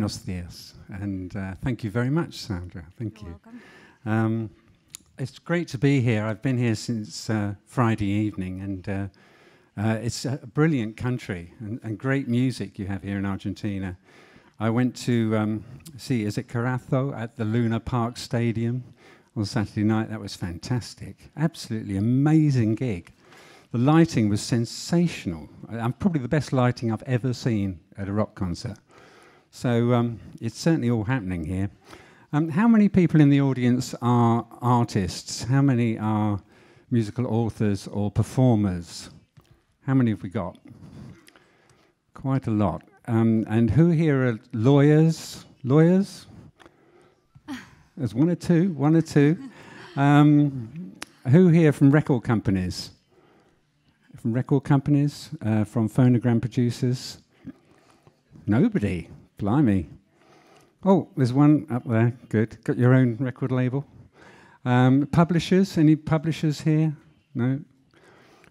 buenos dias, and uh, thank you very much, Sandra. Thank You're you um, it's great to be here. I've been here since uh, Friday evening, and uh, uh, it's a brilliant country and, and, great music you have here in Argentina. I went to um, see, is it Carazo at the Luna Park Stadium on Saturday night? That was fantastic. Absolutely amazing gig. The lighting was sensational. I'm probably the best lighting I've ever seen at a rock concert. So um, it's certainly all happening here. Um, how many people in the audience are artists? How many are musical authors or performers? How many have we got? Quite a lot. Um, and who here are lawyers? Lawyers? There's one or two, one or two. Um, who here from record companies? From record companies? Uh, from phonogram producers? Nobody. Blimey. Oh, there's one up there. Good. Got your own record label. Um, publishers? Any publishers here? No?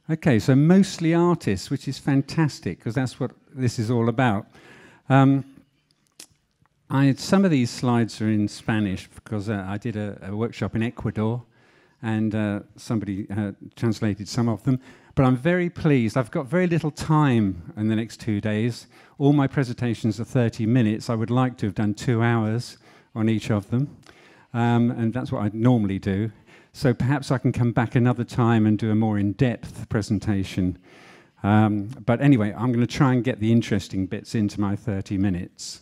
Okay, so mostly artists, which is fantastic because that's what this is all about. Um, I had, some of these slides are in Spanish because uh, I did a, a, workshop in Ecuador and uh, somebody uh, translated some of them. But I'm very pleased. I've got very little time in the next two days. All my presentations are 30 minutes. I would like to have done two hours on each of them. Um, and that's what i normally do. So perhaps I can come back another time and do a more in-depth presentation. Um, but anyway, I'm going to try and get the interesting bits into my 30 minutes.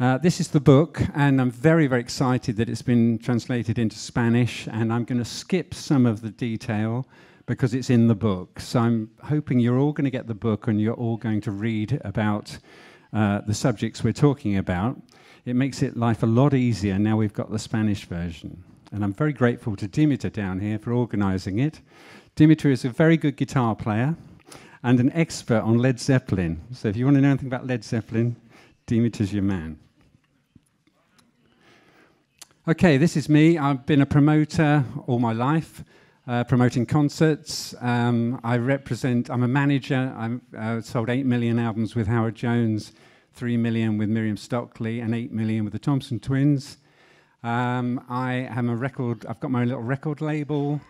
Uh, this is the book, and I'm very, very excited that it's been translated into Spanish, and I'm going to skip some of the detail because it's in the book. So I'm hoping you're all going to get the book and you're all going to read about uh, the subjects we're talking about. It makes it life a lot easier now we've got the Spanish version. And I'm very grateful to Dimitar down here for organizing it. Dimitar is a very good guitar player and an expert on Led Zeppelin. So if you want to know anything about Led Zeppelin, Dimitar's your man. Okay, this is me. I've been a promoter all my life uh, promoting concerts. Um, I represent, I'm a manager. I've uh, sold 8 million albums with Howard Jones, 3 million with Miriam Stockley, and 8 million with the Thompson Twins. Um, I am a record, I've got my own little record label,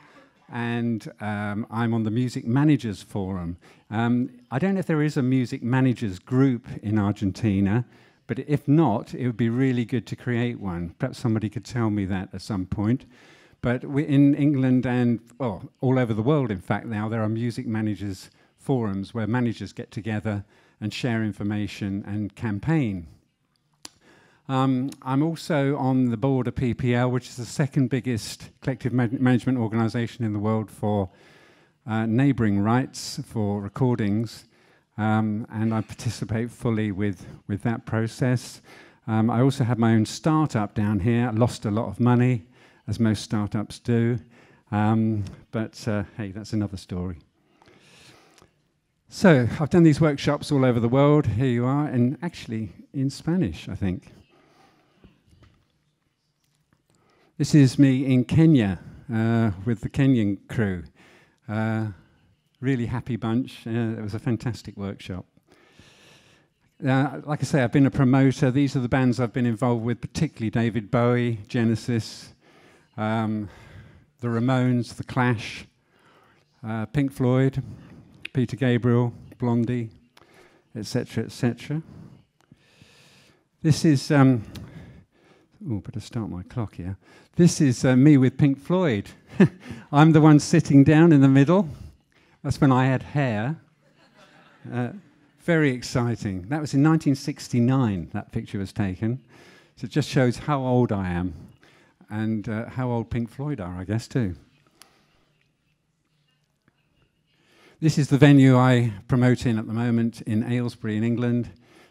and um, I'm on the Music Managers Forum. Um, I don't know if there is a music managers group in Argentina, but if not, it would be really good to create one. Perhaps somebody could tell me that at some point. But we, in England and well, all over the world, in fact, now there are music managers forums where managers get together and share information and campaign. Um, I'm also on the board of PPL, which is the second biggest collective man management organization in the world for uh, neighboring rights for recordings. Um, and I participate fully with, with that process. Um, I also have my own startup down here. I lost a lot of money as most startups do. Um, but uh, hey, that's another story. So I've done these workshops all over the world. Here you are, and actually in Spanish, I think. This is me in Kenya uh, with the Kenyan crew. Uh, really happy bunch. Uh, it was a fantastic workshop. Uh, like I say, I've been a promoter. These are the bands I've been involved with, particularly David Bowie, Genesis, um, the Ramones, The Clash, uh, Pink Floyd, Peter Gabriel, Blondie, etc., etc. This is, um, oh, better start my clock here. This is uh, me with Pink Floyd. I'm the one sitting down in the middle. That's when I had hair. Uh, very exciting. That was in 1969, that picture was taken. So it just shows how old I am and uh, how old Pink Floyd are, I guess, too. This is the venue I promote in at the moment in Aylesbury in England,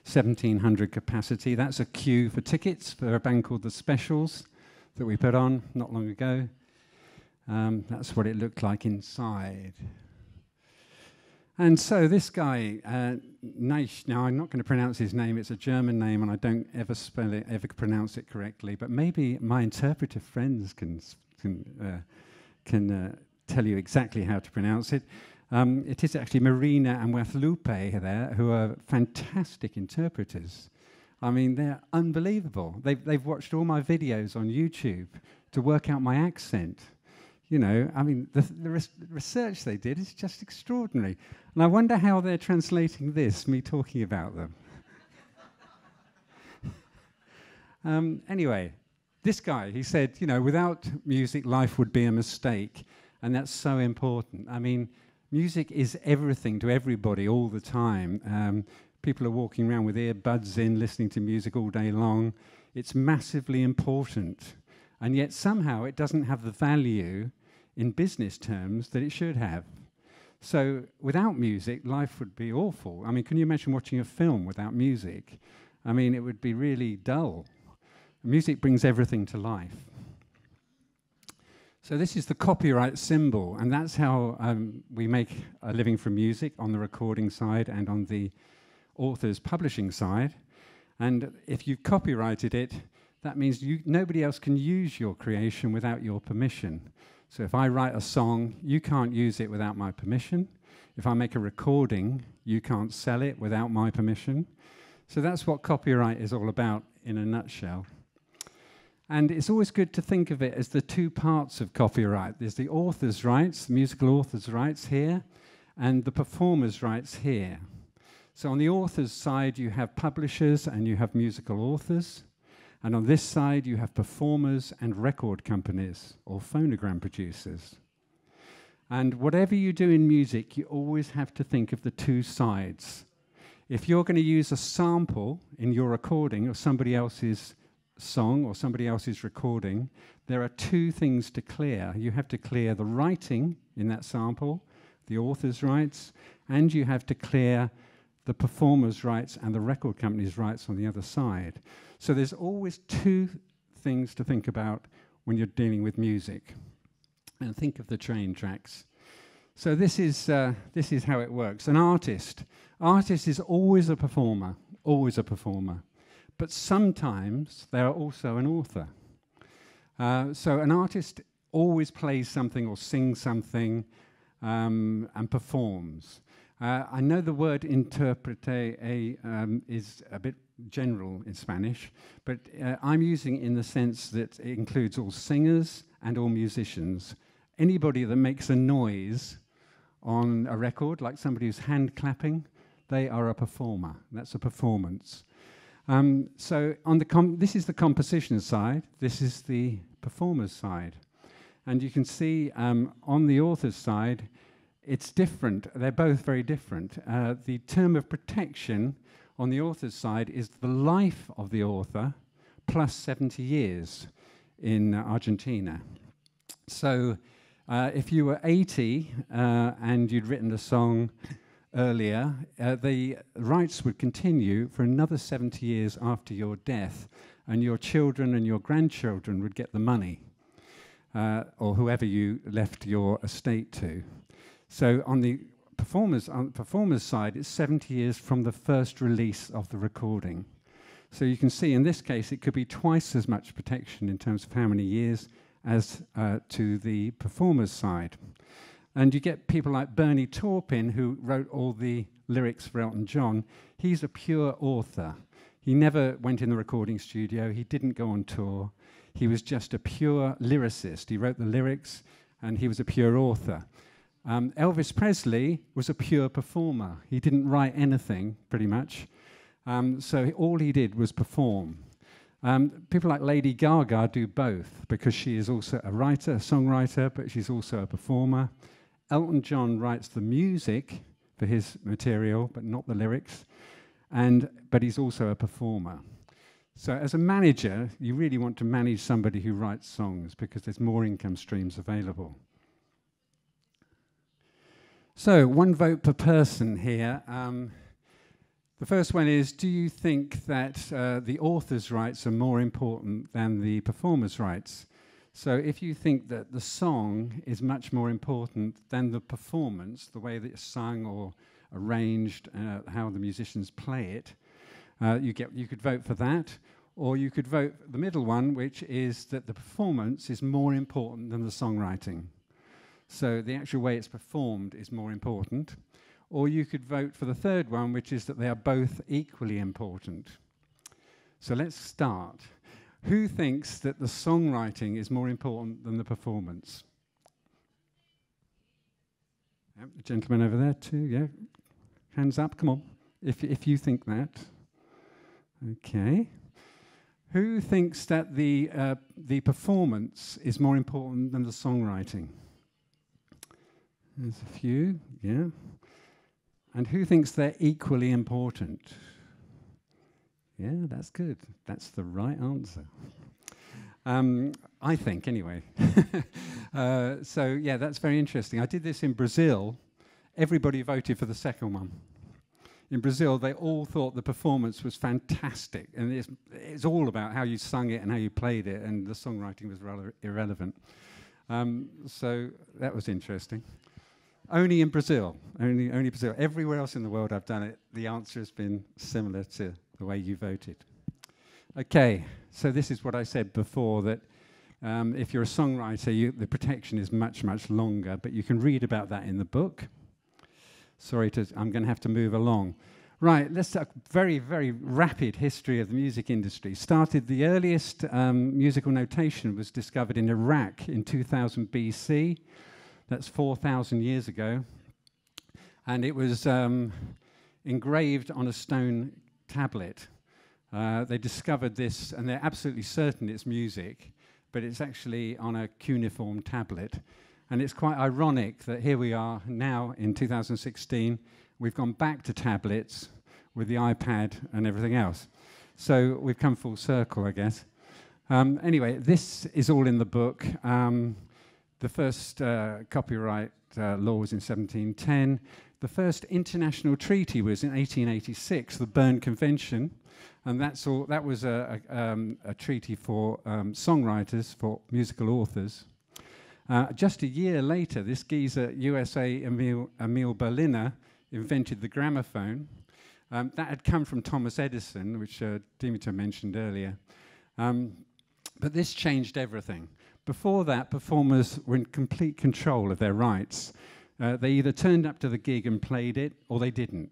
1700 capacity. That's a queue for tickets for a band called The Specials that we put on not long ago. Um, that's what it looked like inside. And so this guy, uh, Neisch. Now, I'm not going to pronounce his name. It's a German name, and I don't ever spell it, ever pronounce it correctly. But maybe my interpretive friends can can uh, can uh, tell you exactly how to pronounce it. Um, it is actually Marina and Guadalupe there, who are fantastic interpreters. I mean, they're unbelievable. They've, they've watched all my videos on YouTube to work out my accent. You know, I mean, the, the res- research they did is just extraordinary. And I wonder how they're translating this, me talking about them. um, anyway, this guy, he said, you know, without music, life would be a mistake. And that's so important. I mean, music is everything to everybody all the time. Um, people are walking around with earbuds in, listening to music all day long. It's massively important. And yet, somehow, it doesn't have the value in business terms that it should have. So without music, life would be awful. I mean, can you imagine watching a film without music? I mean, it would be really dull. Music brings everything to life. So this is the copyright symbol, and that's how um, we make a living from music on the recording side and on the author's publishing side. And if you've copyrighted it, that means you, nobody else can use your creation without your permission. So if I write a song, you can't use it without my permission. If I make a recording, you can't sell it without my permission. So that's what copyright is all about in a nutshell. And it's always good to think of it as the two parts of copyright. There's the author's rights, the musical author's rights here, and the performer's rights here. So on the author's side, you have publishers and you have musical authors. And on this side, you have performers and record companies or phonogram producers. And whatever you do in music, you always have to think of the two sides. If you're going to use a sample in your recording of somebody else's song or somebody else's recording, there are two things to clear. You have to clear the writing in that sample, the author's rights, and you have to clear the performer's rights and the record company's rights on the other side. So there's always two things to think about when you're dealing with music. And think of the train tracks. So this is, uh, this is how it works. An artist. Artist is always a performer, always a performer. But sometimes they are also an author. Uh, so an artist always plays something or sings something um, and performs. Uh, I know the word interprete um, is a bit general in Spanish, but uh, I'm using it in the sense that it includes all singers and all musicians. Anybody that makes a noise on a record, like somebody who's hand clapping, they are a performer. That's a performance. Um, so on the this is the composition side, this is the performer's side. And you can see um, on the author's side, it's different. They're both very different. Uh, the term of protection on the author's side is the life of the author plus 70 years in Argentina. So uh, if you were 80 uh, and you'd written a song earlier, uh, the rights would continue for another 70 years after your death, and your children and your grandchildren would get the money, uh, or whoever you left your estate to. So on the performers on the performers side, it's 70 years from the first release of the recording. So you can see in this case, it could be twice as much protection in terms of how many years as uh, to the performer's side. And you get people like Bernie Taupin, who wrote all the lyrics for Elton John. He's a pure author. He never went in the recording studio. He didn't go on tour. He was just a pure lyricist. He wrote the lyrics, and he was a pure author. Um, Elvis Presley was a pure performer. He didn't write anything, pretty much. Um, so all he did was perform. Um, people like Lady Gaga do both because she is also a writer, a songwriter, but she's also a performer. Elton John writes the music for his material, but not the lyrics. And, but he's also a performer. So, as a manager, you really want to manage somebody who writes songs because there's more income streams available. So, one vote per person here. Um, the first one is Do you think that uh, the author's rights are more important than the performer's rights? So, if you think that the song is much more important than the performance, the way that it's sung or arranged, uh, how the musicians play it, uh, you, get, you could vote for that. Or you could vote the middle one, which is that the performance is more important than the songwriting. So the actual way it's performed is more important. Or you could vote for the third one, which is that they are both equally important. So let's start. Who thinks that the songwriting is more important than the performance? Yep, the gentleman over there too, yeah. Hands up, come on, if, if you think that. Okay. Who thinks that the, uh, the performance is more important than the songwriting? There's a few, yeah. And who thinks they're equally important? Yeah, that's good. That's the right answer. Um, I think, anyway. uh, so, yeah, that's very interesting. I did this in Brazil. Everybody voted for the second one. In Brazil, they all thought the performance was fantastic, and it's, it's all about how you sung it and how you played it, and the songwriting was rather irrelevant. Um, so that was interesting. Only in Brazil. Only, only Brazil. Everywhere else in the world I've done it, the answer has been similar to the way you voted. Okay, so this is what I said before that um, if you're a songwriter, you, the protection is much, much longer, but you can read about that in the book. Sorry, to, I'm going to have to move along. Right, let's a very, very rapid history of the music industry. Started the earliest um, musical notation was discovered in Iraq in 2000 BC. That's 4,000 years ago. And it was um, engraved on a stone tablet. Uh, they discovered this, and they're absolutely certain it's music, but it's actually on a cuneiform tablet. And it's quite ironic that here we are now in 2016. We've gone back to tablets with the iPad and everything else. So we've come full circle, I guess. Um, anyway, this is all in the book. Um, the first uh, copyright uh, law was in 1710. The first international treaty was in 1886, the Berne Convention, and that's all, that was a, a, um, a treaty for um, songwriters, for musical authors. Uh, just a year later, this geezer, USA Emil, Emil Berliner, invented the gramophone. Um, that had come from Thomas Edison, which uh, Dimitar mentioned earlier. Um, but this changed everything. Before that, performers were in complete control of their rights. Uh, they either turned up to the gig and played it, or they didn't.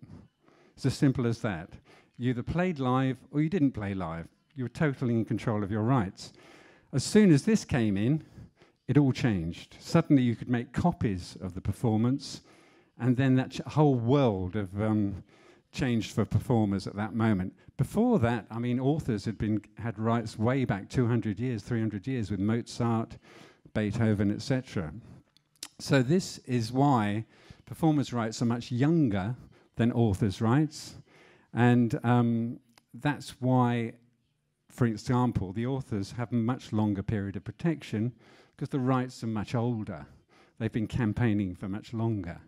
It's as simple as that. You either played live or you didn't play live. You were totally in control of your rights. As soon as this came in, it all changed. Suddenly, you could make copies of the performance, and then that whole world of um, changed for performers at that moment. Before that, I mean, authors had been had rights way back 200 years, 300 years with Mozart, Beethoven, etc. So this is why performers' rights are much younger than authors' rights, and um, that's why, for example, the authors have a much longer period of protection because the rights are much older. They've been campaigning for much longer.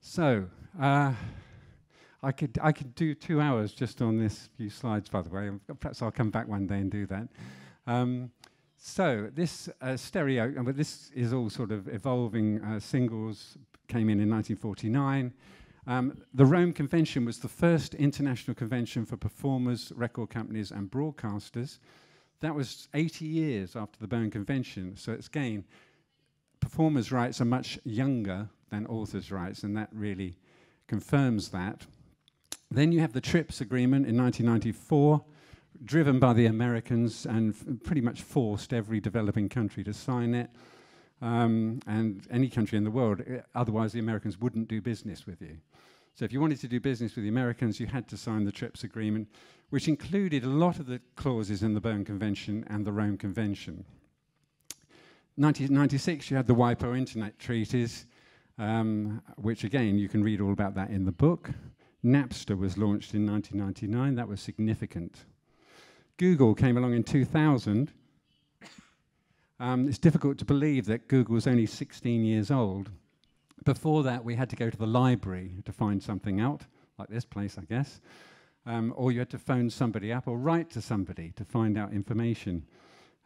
So. Uh, I could, I could do two hours just on this few slides, by the way. Perhaps I'll come back one day and do that. Um, so this uh, stereo, but uh, this is all sort of evolving uh, singles, came in in 1949. Um, the Rome Convention was the first international convention for performers, record companies, and broadcasters. That was 80 years after the Berne Convention. So it's again, performers' rights are much younger than authors' rights, and that really confirms that. Then you have the TRIPS agreement in 1994, driven by the Americans and pretty much forced every developing country to sign it, um, and any country in the world. Eh, otherwise, the Americans wouldn't do business with you. So if you wanted to do business with the Americans, you had to sign the TRIPS agreement, which included a lot of the clauses in the Berne Convention and the Rome Convention. 1996, you had the WIPO Internet Treaties, um, which again, you can read all about that in the book. Napster was launched in 1999. That was significant. Google came along in 2000. Um, it's difficult to believe that Google was only 16 years old. Before that, we had to go to the library to find something out, like this place, I guess. Um, or you had to phone somebody up or write to somebody to find out information.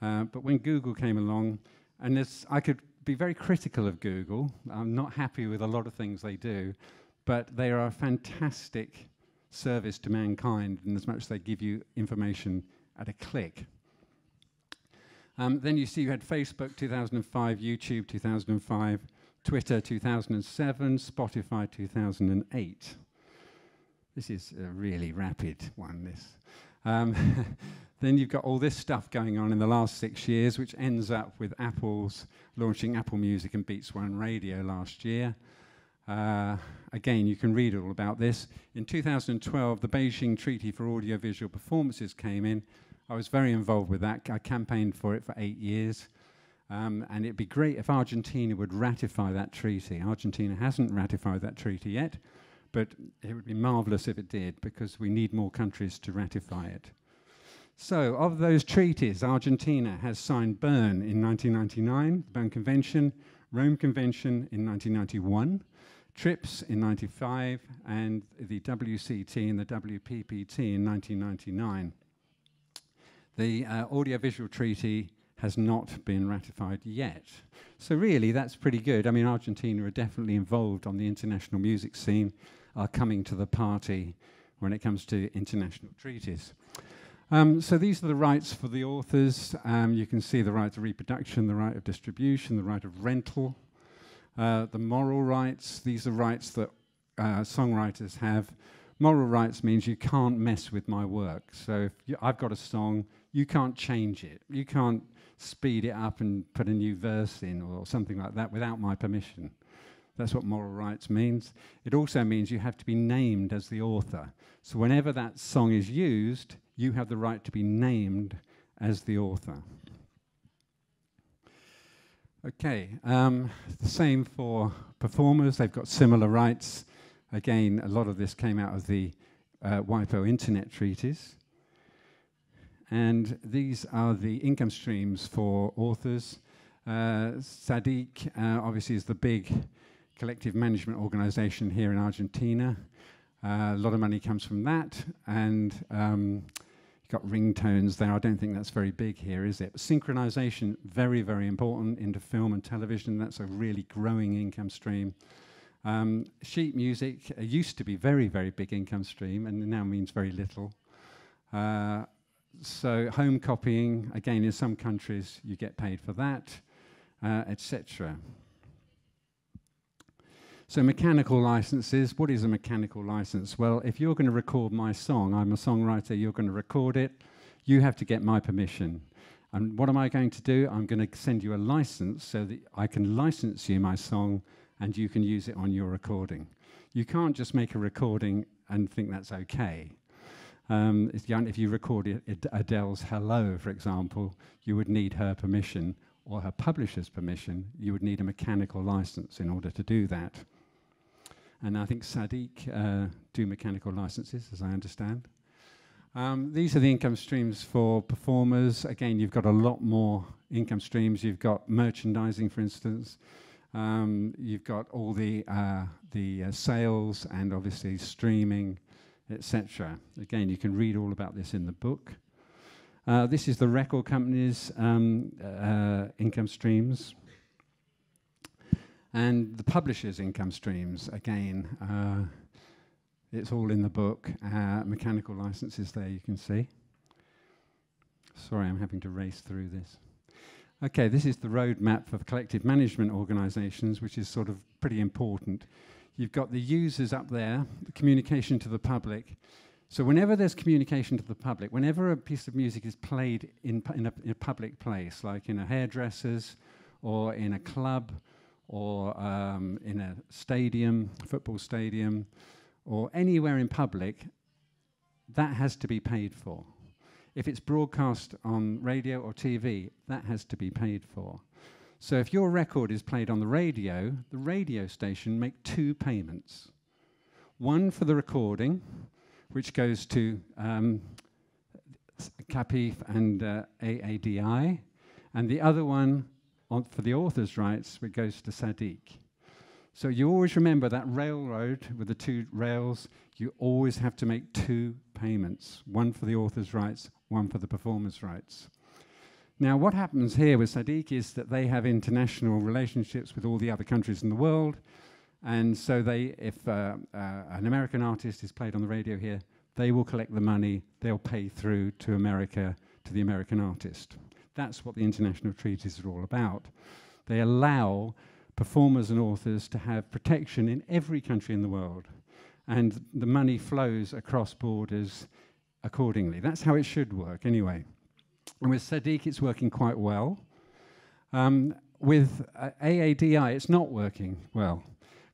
Uh, but when Google came along, and I could be very critical of Google, I'm not happy with a lot of things they do, but they are a fantastic service to mankind in as much as they give you information at a click. Um, then you see you had Facebook 2005, YouTube 2005, Twitter 2007, Spotify 2008. This is a really rapid one, this. Um, then you've got all this stuff going on in the last six years, which ends up with Apple's launching Apple Music and Beats One Radio last year. Uh, again, you can read all about this. In 2012, the Beijing Treaty for Audiovisual Performances came in. I was very involved with that. I campaigned for it for eight years. Um, and it'd be great if Argentina would ratify that treaty. Argentina hasn't ratified that treaty yet, but it would be marvelous if it did because we need more countries to ratify it. So, of those treaties, Argentina has signed Berne in 1999, the Berne Convention, Rome Convention in 1991, TRIPS in 95 and the WCT and the WPPT in 1999. The uh, audiovisual treaty has not been ratified yet. So really, that's pretty good. I mean, Argentina are definitely involved on the international music scene, are coming to the party when it comes to international treaties. Um, so these are the rights for the authors. Um, you can see the right to reproduction, the right of distribution, the right of rental, uh, the moral rights. These are rights that uh, songwriters have. Moral rights means you can't mess with my work. So if you, I've got a song, you can't change it. You can't speed it up and put a new verse in or something like that without my permission. That's what moral rights means. It also means you have to be named as the author. So whenever that song is used, you have the right to be named as the author. Okay, um, the same for performers. They've got similar rights. Again, a lot of this came out of the uh, WIPO Internet Treaties, And these are the income streams for authors. Uh, Sadiq, uh, obviously, is the big collective management organization here in Argentina. Uh, a lot of money comes from that. And um, got ringtones there. I don't think that's very big here, is it? synchronization, very, very important into film and television. That's a really growing income stream. Um, sheet music uh, used to be very, very big income stream and now means very little. Uh, so home copying, again, in some countries you get paid for that, uh, etc. So mechanical licenses, what is a mechanical license? Well, if you're going to record my song, I'm a songwriter, you're going to record it, you have to get my permission. And what am I going to do? I'm going to send you a license so that I can license you my song and you can use it on your recording. You can't just make a recording and think that's okay. Um, if you recorded Adele's Hello, for example, you would need her permission or her publisher's permission. You would need a mechanical license in order to do that and I think Sadiq uh, do mechanical licenses, as I understand. Um, these are the income streams for performers. Again, you've got a lot more income streams. You've got merchandising, for instance. Um, you've got all the uh, the uh, sales and obviously streaming, etc. Again, you can read all about this in the book. Uh, this is the record company's um, uh, income streams. And the publisher's income streams, again, uh, it's all in the book. Uh, mechanical licenses there, you can see. Sorry, I'm having to race through this. Okay, this is the roadmap for collective management organizations, which is sort of pretty important. You've got the users up there, the communication to the public. So whenever there's communication to the public, whenever a piece of music is played in, pu in, a, in a public place, like in a hairdresser's or in a club or um, in a stadium, football stadium, or anywhere in public, that has to be paid for. If it's broadcast on radio or TV, that has to be paid for. So if your record is played on the radio, the radio station make two payments. One for the recording, which goes to um, CAPIF and uh, AADI, and the other one on, for the author's rights, it goes to Sadiq. So you always remember that railroad with the two rails, you always have to make two payments one for the author's rights, one for the performer's rights. Now, what happens here with Sadiq is that they have international relationships with all the other countries in the world. And so, they, if uh, uh, an American artist is played on the radio here, they will collect the money, they'll pay through to America, to the American artist. That's what the international treaties are all about. They allow performers and authors to have protection in every country in the world, and the money flows across borders accordingly. That's how it should work, anyway. And with Sadiq, it's working quite well. Um, with uh, AADI, it's not working well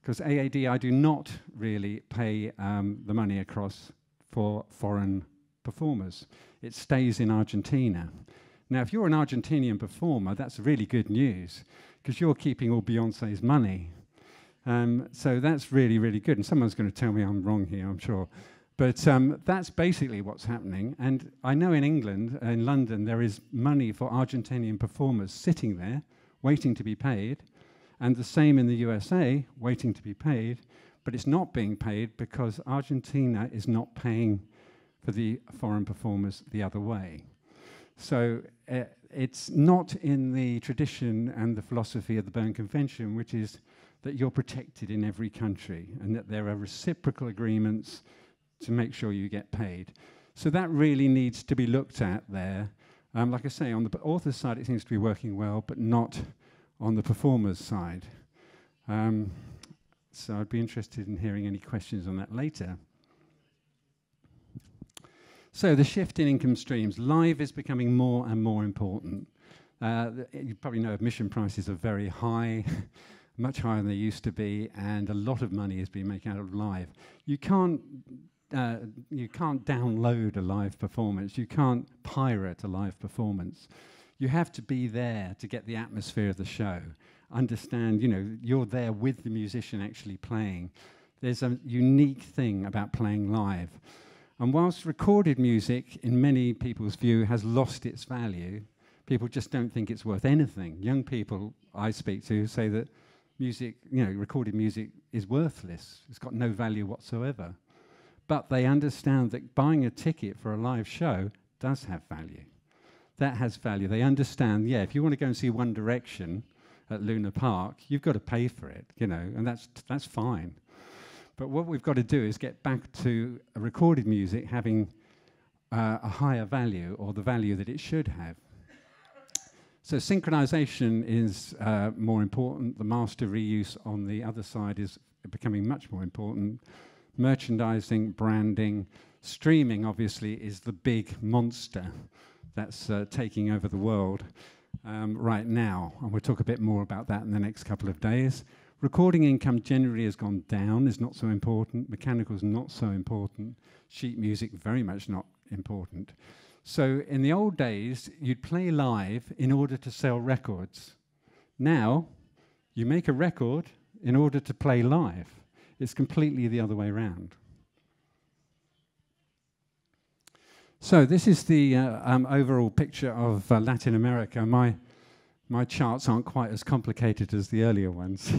because AADI do not really pay um, the money across for foreign performers. It stays in Argentina. Now, if you're an Argentinian performer, that's really good news because you're keeping all Beyonce's money. Um, so that's really, really good. And someone's going to tell me I'm wrong here, I'm sure. But um, that's basically what's happening. And I know in England, uh, in London, there is money for Argentinian performers sitting there waiting to be paid. And the same in the USA, waiting to be paid. But it's not being paid because Argentina is not paying for the foreign performers the other way. So uh, it's not in the tradition and the philosophy of the Berne Convention, which is that you're protected in every country and that there are reciprocal agreements to make sure you get paid. So that really needs to be looked at there. Um, like I say, on the author's side, it seems to be working well, but not on the performer's side. Um, so I'd be interested in hearing any questions on that later. So the shift in income streams. Live is becoming more and more important. Uh, you probably know admission prices are very high, much higher than they used to be, and a lot of money is being made out of live. You can't uh, you can't download a live performance. You can't pirate a live performance. You have to be there to get the atmosphere of the show. Understand, you know, you're there with the musician actually playing. There's a unique thing about playing live. And whilst recorded music, in many people's view, has lost its value, people just don't think it's worth anything. Young people I speak to say that music, you know, recorded music is worthless. It's got no value whatsoever. But they understand that buying a ticket for a live show does have value. That has value. They understand, yeah, if you want to go and see One Direction at Luna Park, you've got to pay for it, you know, and that's, that's fine. But what we've got to do is get back to recorded music having uh, a higher value or the value that it should have. So synchronization is uh, more important. The master reuse on the other side is becoming much more important. Merchandising, branding, streaming obviously is the big monster that's uh, taking over the world um, right now. And we'll talk a bit more about that in the next couple of days. Recording income generally has gone down, is not so important. Mechanical's not so important. Sheet music, very much not important. So in the old days, you'd play live in order to sell records. Now, you make a record in order to play live. It's completely the other way around. So this is the uh, um, overall picture of uh, Latin America. My my charts aren't quite as complicated as the earlier ones.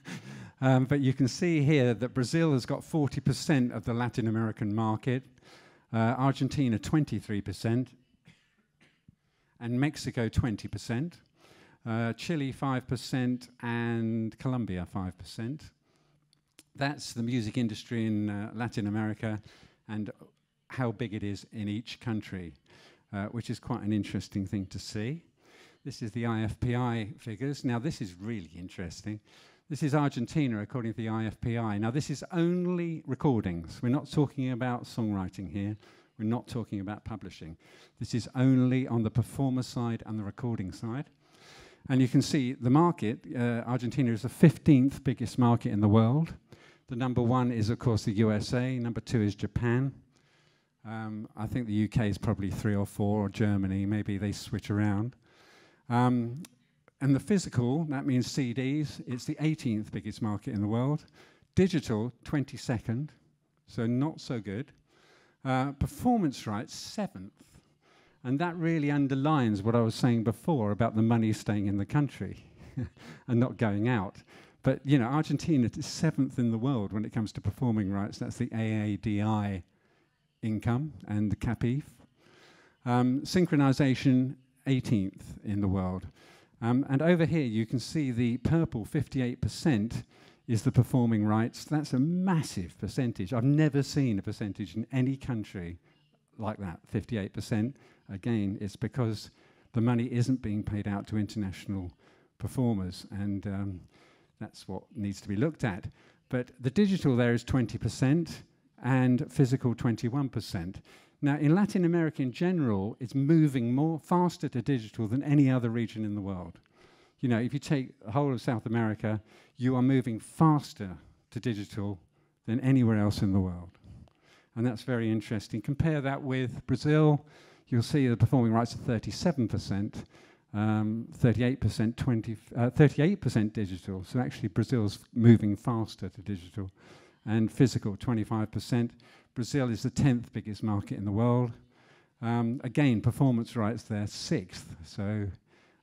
um, but you can see here that Brazil has got 40% of the Latin American market, uh, Argentina 23%, and Mexico 20%, uh, Chile 5%, and Colombia 5%. That's the music industry in uh, Latin America and how big it is in each country, uh, which is quite an interesting thing to see. This is the IFPI figures. Now, this is really interesting. This is Argentina, according to the IFPI. Now, this is only recordings. We're not talking about songwriting here. We're not talking about publishing. This is only on the performer side and the recording side. And you can see the market, uh, Argentina is the 15th biggest market in the world. The number one is, of course, the USA. Number two is Japan. Um, I think the UK is probably three or four, or Germany. Maybe they switch around. Um, and the physical, that means CDs, it's the 18th biggest market in the world. Digital, 22nd, so not so good. Uh, performance rights, 7th. And that really underlines what I was saying before about the money staying in the country and not going out. But, you know, Argentina is 7th in the world when it comes to performing rights. That's the AADI income and the CAPIF. Um, synchronization 18th in the world. Um, and over here, you can see the purple 58% is the performing rights. That's a massive percentage. I've never seen a percentage in any country like that, 58%. Again, it's because the money isn't being paid out to international performers, and um, that's what needs to be looked at. But the digital there is 20%, and physical 21%. Now, in Latin America in general, it's moving more faster to digital than any other region in the world. You know, if you take the whole of South America, you are moving faster to digital than anywhere else in the world. And that's very interesting. Compare that with Brazil, you'll see the performing rights are 37%, um, 38%, 20, uh, 38% digital. So actually, Brazil's moving faster to digital. And physical, 25%. Brazil is the 10th biggest market in the world. Um, again, performance rights there, sixth. So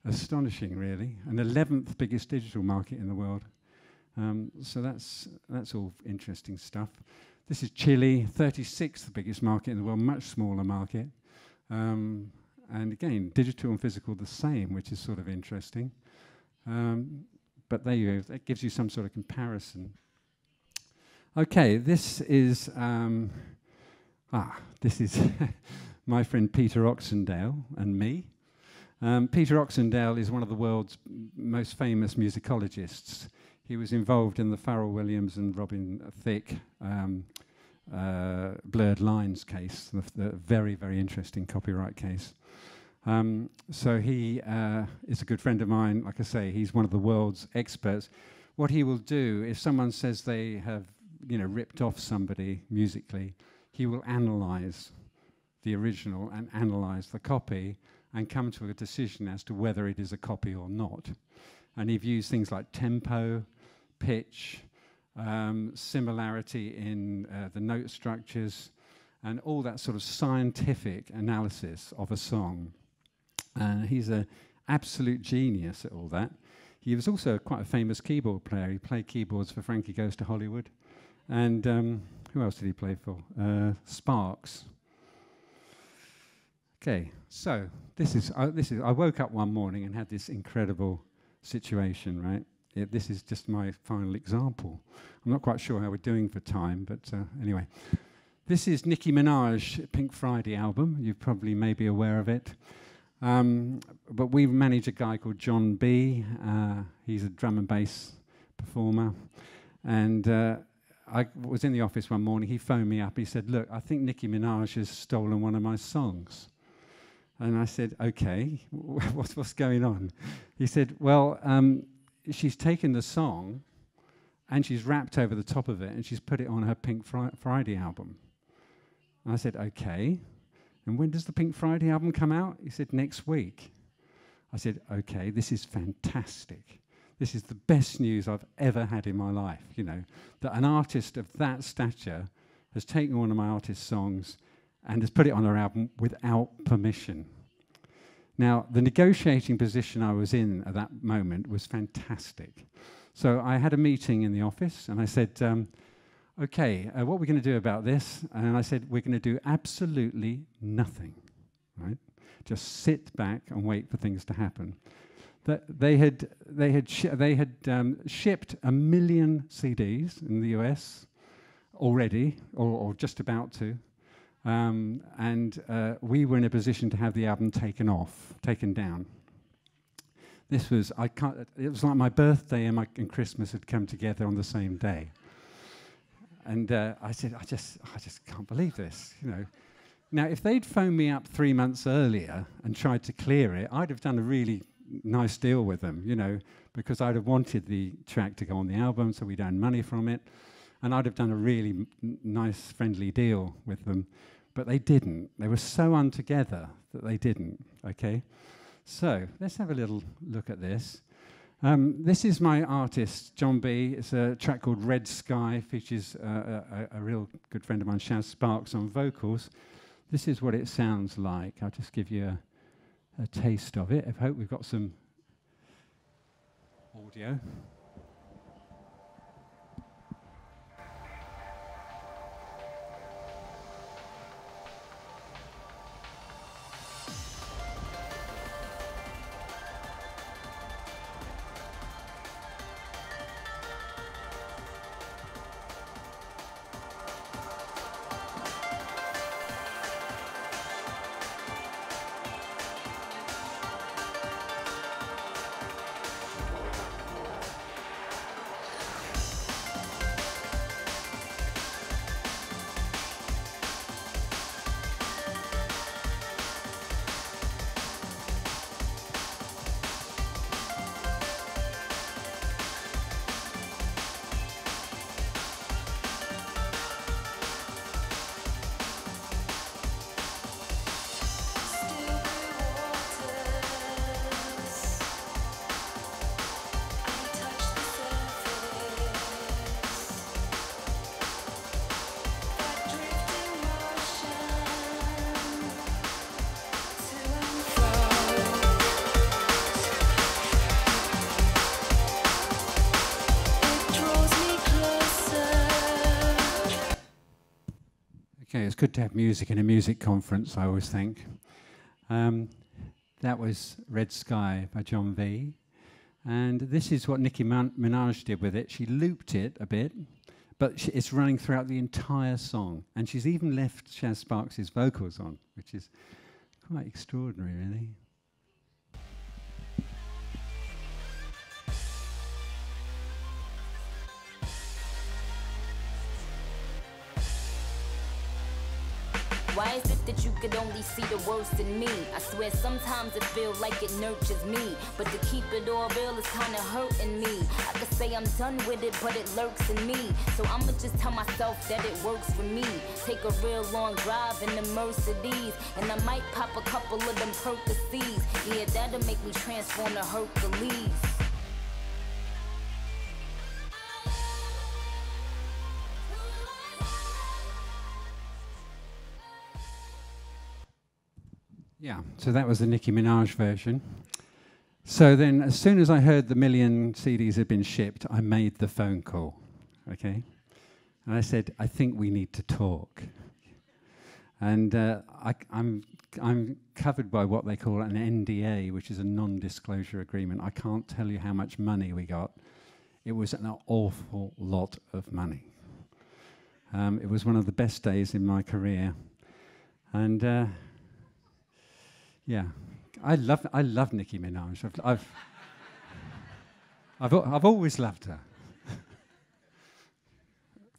astonishing, really. And 11th biggest digital market in the world. Um, so that's, that's all interesting stuff. This is Chile, 36th biggest market in the world, much smaller market. Um, and again, digital and physical the same, which is sort of interesting. Um, but there you go, that gives you some sort of comparison. Okay, this is um, ah, this is my friend Peter Oxendale and me. Um, Peter Oxendale is one of the world's most famous musicologists. He was involved in the Pharrell Williams and Robin Thicke um, uh, blurred lines case, the, the, very very interesting copyright case. Um, so he uh, is a good friend of mine. Like I say, he's one of the world's experts. What he will do if someone says they have you know, ripped off somebody musically, he will analyze the original and analyze the copy and come to a decision as to whether it is a copy or not. And he views things like tempo, pitch, um, similarity in uh, the note structures, and all that sort of scientific analysis of a song. And he's an absolute genius at all that. He was also quite a famous keyboard player. He played keyboards for Frankie Goes to Hollywood. And um, who else did he play for? Uh, Sparks. Okay, so this is, uh, this is, I woke up one morning and had this incredible situation, right? It, this is just my final example. I'm not quite sure how we're doing for time, but uh, anyway. This is Nicki Minaj Pink Friday album. You probably may be aware of it. Um, but we manage a guy called John B. Uh, he's a drum and bass performer. And uh, I was in the office one morning. He phoned me up. He said, Look, I think Nicki Minaj has stolen one of my songs. And I said, Okay, what's, what's going on? He said, Well, um, she's taken the song and she's wrapped over the top of it and she's put it on her Pink Friday album. And I said, Okay. And when does the Pink Friday album come out? He said, Next week. I said, Okay, this is fantastic this is the best news I've ever had in my life, you know, that an artist of that stature has taken one of my artist's songs and has put it on her album without permission. Now, the negotiating position I was in at that moment was fantastic. So I had a meeting in the office and I said, um, okay, uh, what are we going to do about this? And I said, we're going to do absolutely nothing, right? Just sit back and wait for things to happen that they had, they had, they had um, shipped a million CDs in the US already, or, or just about to. Um, and uh, we were in a position to have the album taken off, taken down. This was, I can't, it was like my birthday and, my, and Christmas had come together on the same day. And uh, I said, I just, I just can't believe this, you know. Now, if they'd phoned me up three months earlier and tried to clear it, I'd have done a really nice deal with them, you know, because I'd have wanted the track to go on the album so we'd earn money from it. And I'd have done a really nice, friendly deal with them. But they didn't. They were so untogether that they didn't, okay? So let's have a little look at this. Um, this is my artist, John B. It's a track called Red Sky, features uh, a, a, real good friend of mine, Shaz Sparks, on vocals. This is what it sounds like. I'll just give you a a taste of it. I hope we've got some audio. to have music in a music conference, I always think. Um, that was Red Sky by John V. And this is what Nicki Minaj did with it. She looped it a bit, but it's running throughout the entire song. And she's even left Chaz Sparks' vocals on, which is quite extraordinary, really. Why is it that you could only see the worst in me? I swear sometimes it feels like it nurtures me. But to keep it all real is kinda hurting me. I could say I'm done with it, but it lurks in me. So I'ma just tell myself that it works for me. Take a real long drive in the Mercedes. And I might pop a couple of them Percocets. Yeah, that'll make me transform to Hercules. Yeah, so that was the Nicki Minaj version. So then, as soon as I heard the million CDs had been shipped, I made the phone call, okay? And I said, I think we need to talk. And uh, I, I'm, I'm covered by what they call an NDA, which is a non disclosure agreement. I can't tell you how much money we got. It was an awful lot of money. Um, it was one of the best days in my career. And uh, yeah, I love I love Nicki Minaj. I've I've, I've, I've always loved her.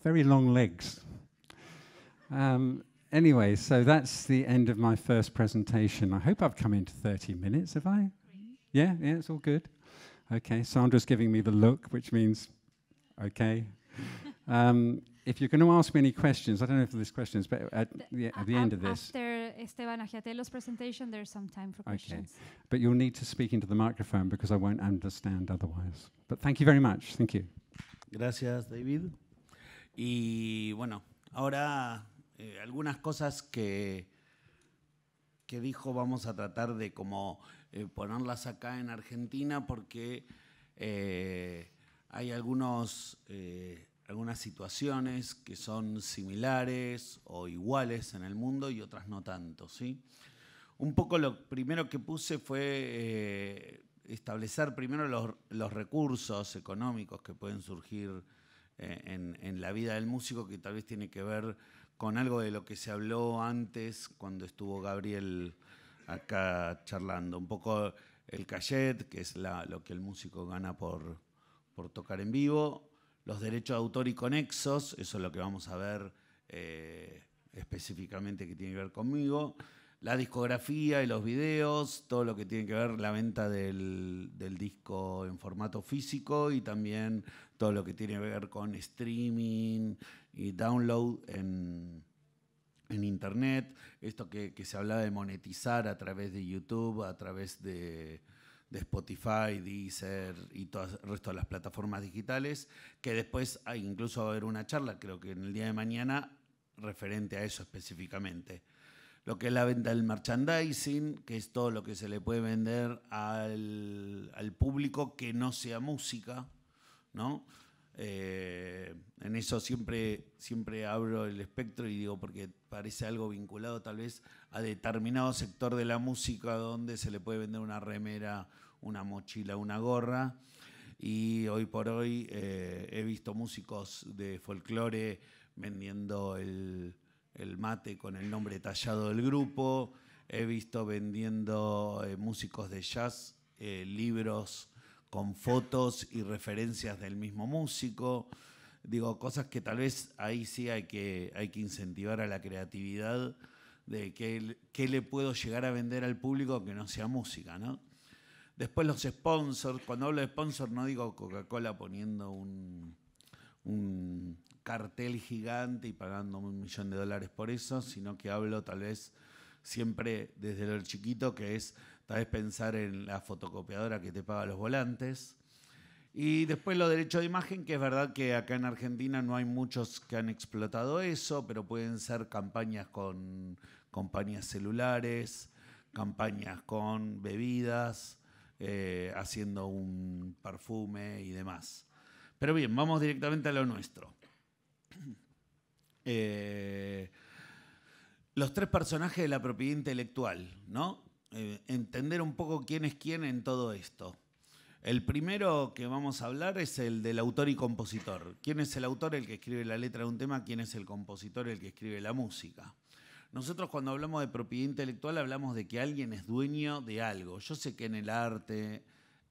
Very long legs. Um, anyway, so that's the end of my first presentation. I hope I've come into 30 minutes. Have I? Yeah, yeah, it's all good. Okay, Sandra's giving me the look, which means okay. um, if you're going to ask me any questions, I don't know if there's questions, but at the, at the end of this. After Esteban Agiatelo's presentation, there's some time for questions. Okay. But you'll need to speak into the microphone because I won't understand otherwise. But thank you very much. Thank you. Gracias, David. Y bueno, ahora eh, algunas cosas que, que dijo vamos a tratar de como eh, ponerlas acá en Argentina porque eh, hay algunos algunas situaciones que son similares o iguales en el mundo y otras no tanto. ¿sí? Un poco lo primero que puse fue eh, establecer primero los, recursos económicos que pueden surgir eh, en, la vida del músico, que tal vez tiene que ver con algo de lo que se habló antes cuando estuvo Gabriel acá charlando. Un poco el cachet, que es lo que el músico gana por, por tocar en vivo, los derechos de autor y conexos, eso es lo que vamos a ver eh, específicamente que tiene que ver conmigo, la discografía y los videos, todo lo que tiene que ver la venta del, disco en formato físico y también todo lo que tiene que ver con streaming y download en, internet, esto que, que se hablaba de monetizar a través de YouTube, a través de de Spotify, Deezer y todo el resto de las plataformas digitales, que después hay, incluso va a haber una charla, creo que en el día de mañana, referente a eso específicamente. Lo que es la venta del merchandising, que es todo lo que se le puede vender al, al público que no sea música, ¿no? Eh, en eso siempre, siempre abro el espectro y digo, porque parece algo vinculado tal vez a determinado sector de la música donde se le puede vender una remera, una mochila, una gorra. Y hoy por hoy eh, he visto músicos de folclore vendiendo el, mate con el nombre tallado del grupo. He visto vendiendo eh, músicos de jazz libros con fotos y referencias del mismo músico. Digo, cosas que tal vez ahí sí hay que, hay que incentivar a la creatividad de qué, le puedo llegar a vender al público que no sea música, ¿no? Después los sponsors, cuando hablo de sponsor no digo Coca-Cola poniendo un, un cartel gigante y pagando un millón de dólares por eso, sino que hablo tal vez siempre desde lo chiquito, que es Tal pensar en la fotocopiadora que te paga los volantes. Y después lo derecho de imagen, que es verdad que acá en Argentina no hay muchos que han explotado eso, pero pueden ser campañas con compañías celulares, campañas con bebidas, eh, haciendo un perfume y demás. Pero bien, vamos directamente a lo nuestro. Eh, los tres personajes de la propiedad intelectual, ¿no? Eh, entender un poco quién es quién en todo esto. El primero que vamos a hablar es el del autor y compositor. ¿Quién es el autor el que escribe la letra de un tema? ¿Quién es el compositor el que escribe la música? Nosotros cuando hablamos de propiedad intelectual hablamos de que alguien es dueño de algo. Yo sé que en el arte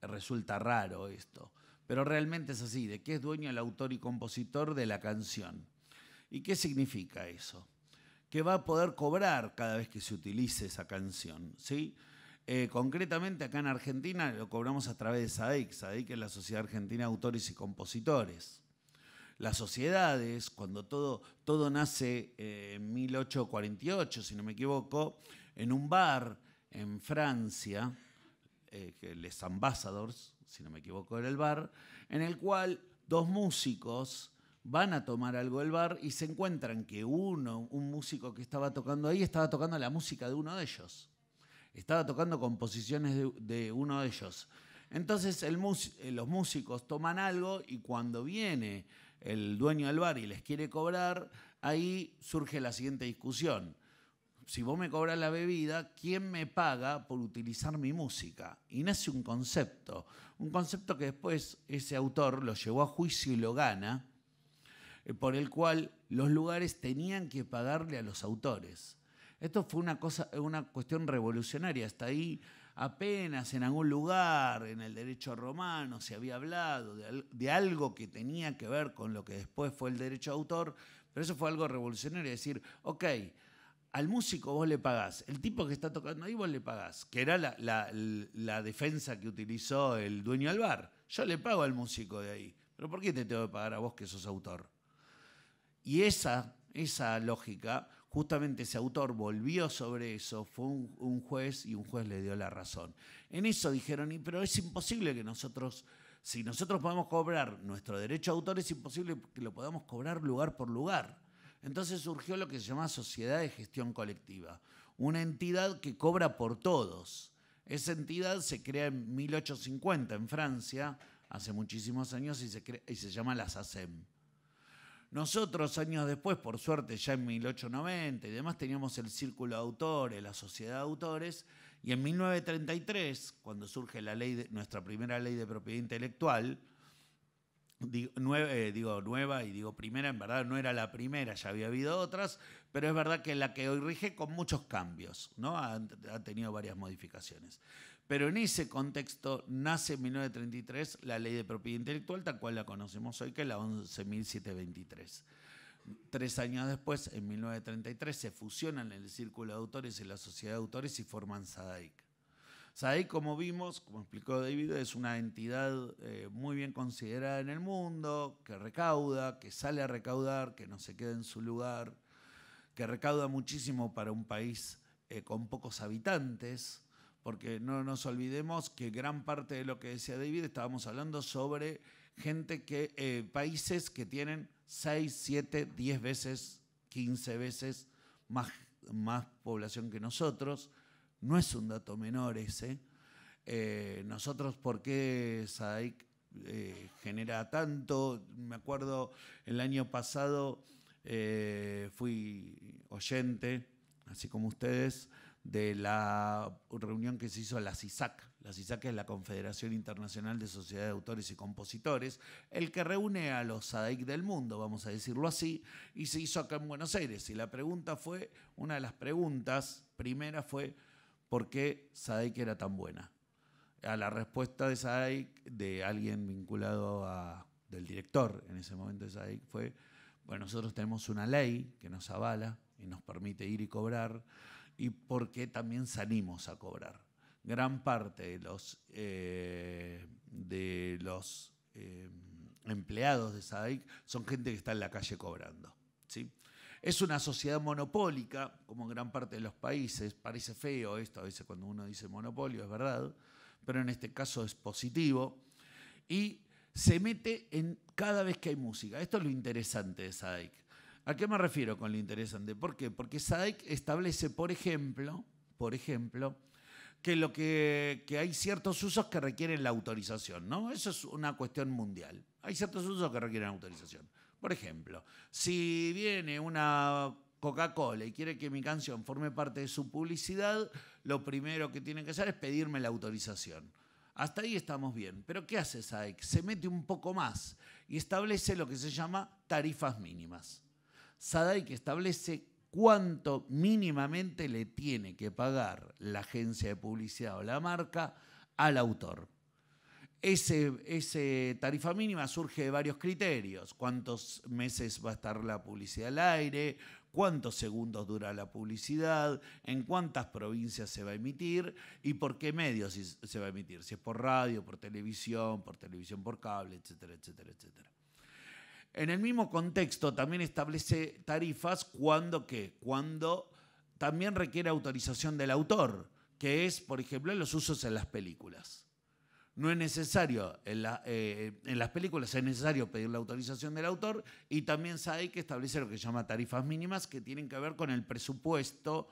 resulta raro esto, pero realmente es así, de qué es dueño el autor y compositor de la canción. ¿Y qué significa eso? que va a poder cobrar cada vez que se utilice esa canción. ¿sí? Eh, concretamente acá en Argentina lo cobramos a través de SADIC, SADEC es la Sociedad Argentina de Autores y Compositores. Las sociedades, cuando todo, todo nace eh, en 1848, si no me equivoco, en un bar en Francia, eh, Les Ambassadors, si no me equivoco era el bar, en el cual dos músicos van a tomar algo del bar y se encuentran que uno, un músico que estaba tocando ahí, estaba tocando la música de uno de ellos. Estaba tocando composiciones de, uno de ellos. Entonces eh, los músicos toman algo y cuando viene el dueño del bar y les quiere cobrar, ahí surge la siguiente discusión. Si vos me cobras la bebida, ¿quién me paga por utilizar mi música? Y nace un concepto, un concepto que después ese autor lo llevó a juicio y lo gana, eh, por el cual los lugares tenían que pagarle a los autores. Esto fue una, cosa, una cuestión revolucionaria. Hasta ahí apenas en algún lugar en el derecho romano se había hablado de, algo que tenía que ver con lo que después fue el derecho autor, pero eso fue algo revolucionario, decir, ok, al músico vos le pagás, el tipo que está tocando ahí vos le pagás, que era la, la defensa que utilizó el dueño del bar. Yo le pago al músico de ahí, pero ¿por qué te tengo que pagar a vos que sos autor? Y esa, esa lógica, justamente ese autor volvió sobre eso, fue un, juez y un juez le dio la razón. En eso dijeron, y, pero es imposible que nosotros, si nosotros podemos cobrar nuestro derecho a autor, es imposible que lo podamos cobrar lugar por lugar. Entonces surgió lo que se llama sociedad de gestión colectiva, una entidad que cobra por todos. Esa entidad se crea en 1850 en Francia, hace muchísimos años, y se, y se llama la SACEM. Nosotros años después, por suerte, ya en 1890 y demás, teníamos el Círculo de Autores, la Sociedad de Autores, y en 1933, cuando surge la ley nuestra primera ley de propiedad intelectual, eh, digo nueva, y digo primera, en verdad no era la primera, ya había habido otras, pero es verdad que la que hoy rige con muchos cambios, ¿no? ha tenido varias modificaciones. Pero en ese contexto nace en 1933 la ley de propiedad intelectual, tal cual la conocemos hoy, que es la 11.723. Tres años después, en 1933, se fusionan el Círculo de Autores y la Sociedad de Autores y forman SADAIC. SADAIC, como vimos, como explicó David, es una entidad eh, muy bien considerada en el mundo, que recauda, que sale a recaudar, que no se queda en su lugar, que recauda muchísimo para un país eh, con pocos habitantes porque no nos olvidemos que gran parte de lo que decía David estábamos hablando sobre gente que, eh, países que tienen 6, 7, 10 veces, 15 veces más, más población que nosotros. No es un dato menor ese. Eh, nosotros, ¿por qué SAIC eh, genera tanto? Me acuerdo el año pasado fui oyente, así como ustedes, de la reunión que se hizo a la CISAC. La CISAC es la Confederación Internacional de Sociedades de Autores y Compositores, el que reúne a los SADIC del mundo, vamos a decirlo así, y se hizo acá en Buenos Aires. Y la pregunta fue, una de las preguntas primera fue, ¿por qué SADIC era tan buena? A la respuesta de SADIC, de alguien vinculado a, del director en ese momento de SADIC, fue, bueno, nosotros tenemos una ley que nos avala y nos permite ir y cobrar y porque también salimos a cobrar. Gran parte de los, eh, de los eh, empleados de SADIC son gente que está en la calle cobrando. ¿sí? Es una sociedad monopólica, como en gran parte de los países. Parece feo esto a veces cuando uno dice monopolio, es verdad, pero en este caso es positivo. Y se mete en cada vez que hay música. Esto es lo interesante de SADIC. ¿A qué me refiero con lo interesante? ¿Por qué? Porque SAIC establece, por ejemplo, por ejemplo, que, lo que, hay ciertos usos que requieren la autorización, ¿no? Eso es una cuestión mundial. Hay ciertos usos que requieren autorización. Por ejemplo, si viene una Coca-Cola y quiere que mi canción forme parte de su publicidad, lo primero que tiene que hacer es pedirme la autorización. Hasta ahí estamos bien. Pero ¿qué hace SAIC? Se mete un poco más y establece lo que se llama tarifas mínimas. SADAI que establece cuánto mínimamente le tiene que pagar la agencia de publicidad o la marca al autor. Ese, ese, tarifa mínima surge de varios criterios. ¿Cuántos meses va a estar la publicidad al aire? ¿Cuántos segundos dura la publicidad? ¿En cuántas provincias se va a emitir? ¿Y por qué medios se va a emitir? Si es por radio, por televisión, por televisión por cable, etcétera, etcétera, etcétera. En el mismo contexto también establece tarifas cuando qué? Cuando también requiere autorización del autor, que es, por ejemplo, los usos en las películas. No es necesario, en, eh, las películas es necesario pedir la autorización del autor y también sabe que establece lo que se llama tarifas mínimas que tienen que ver con el presupuesto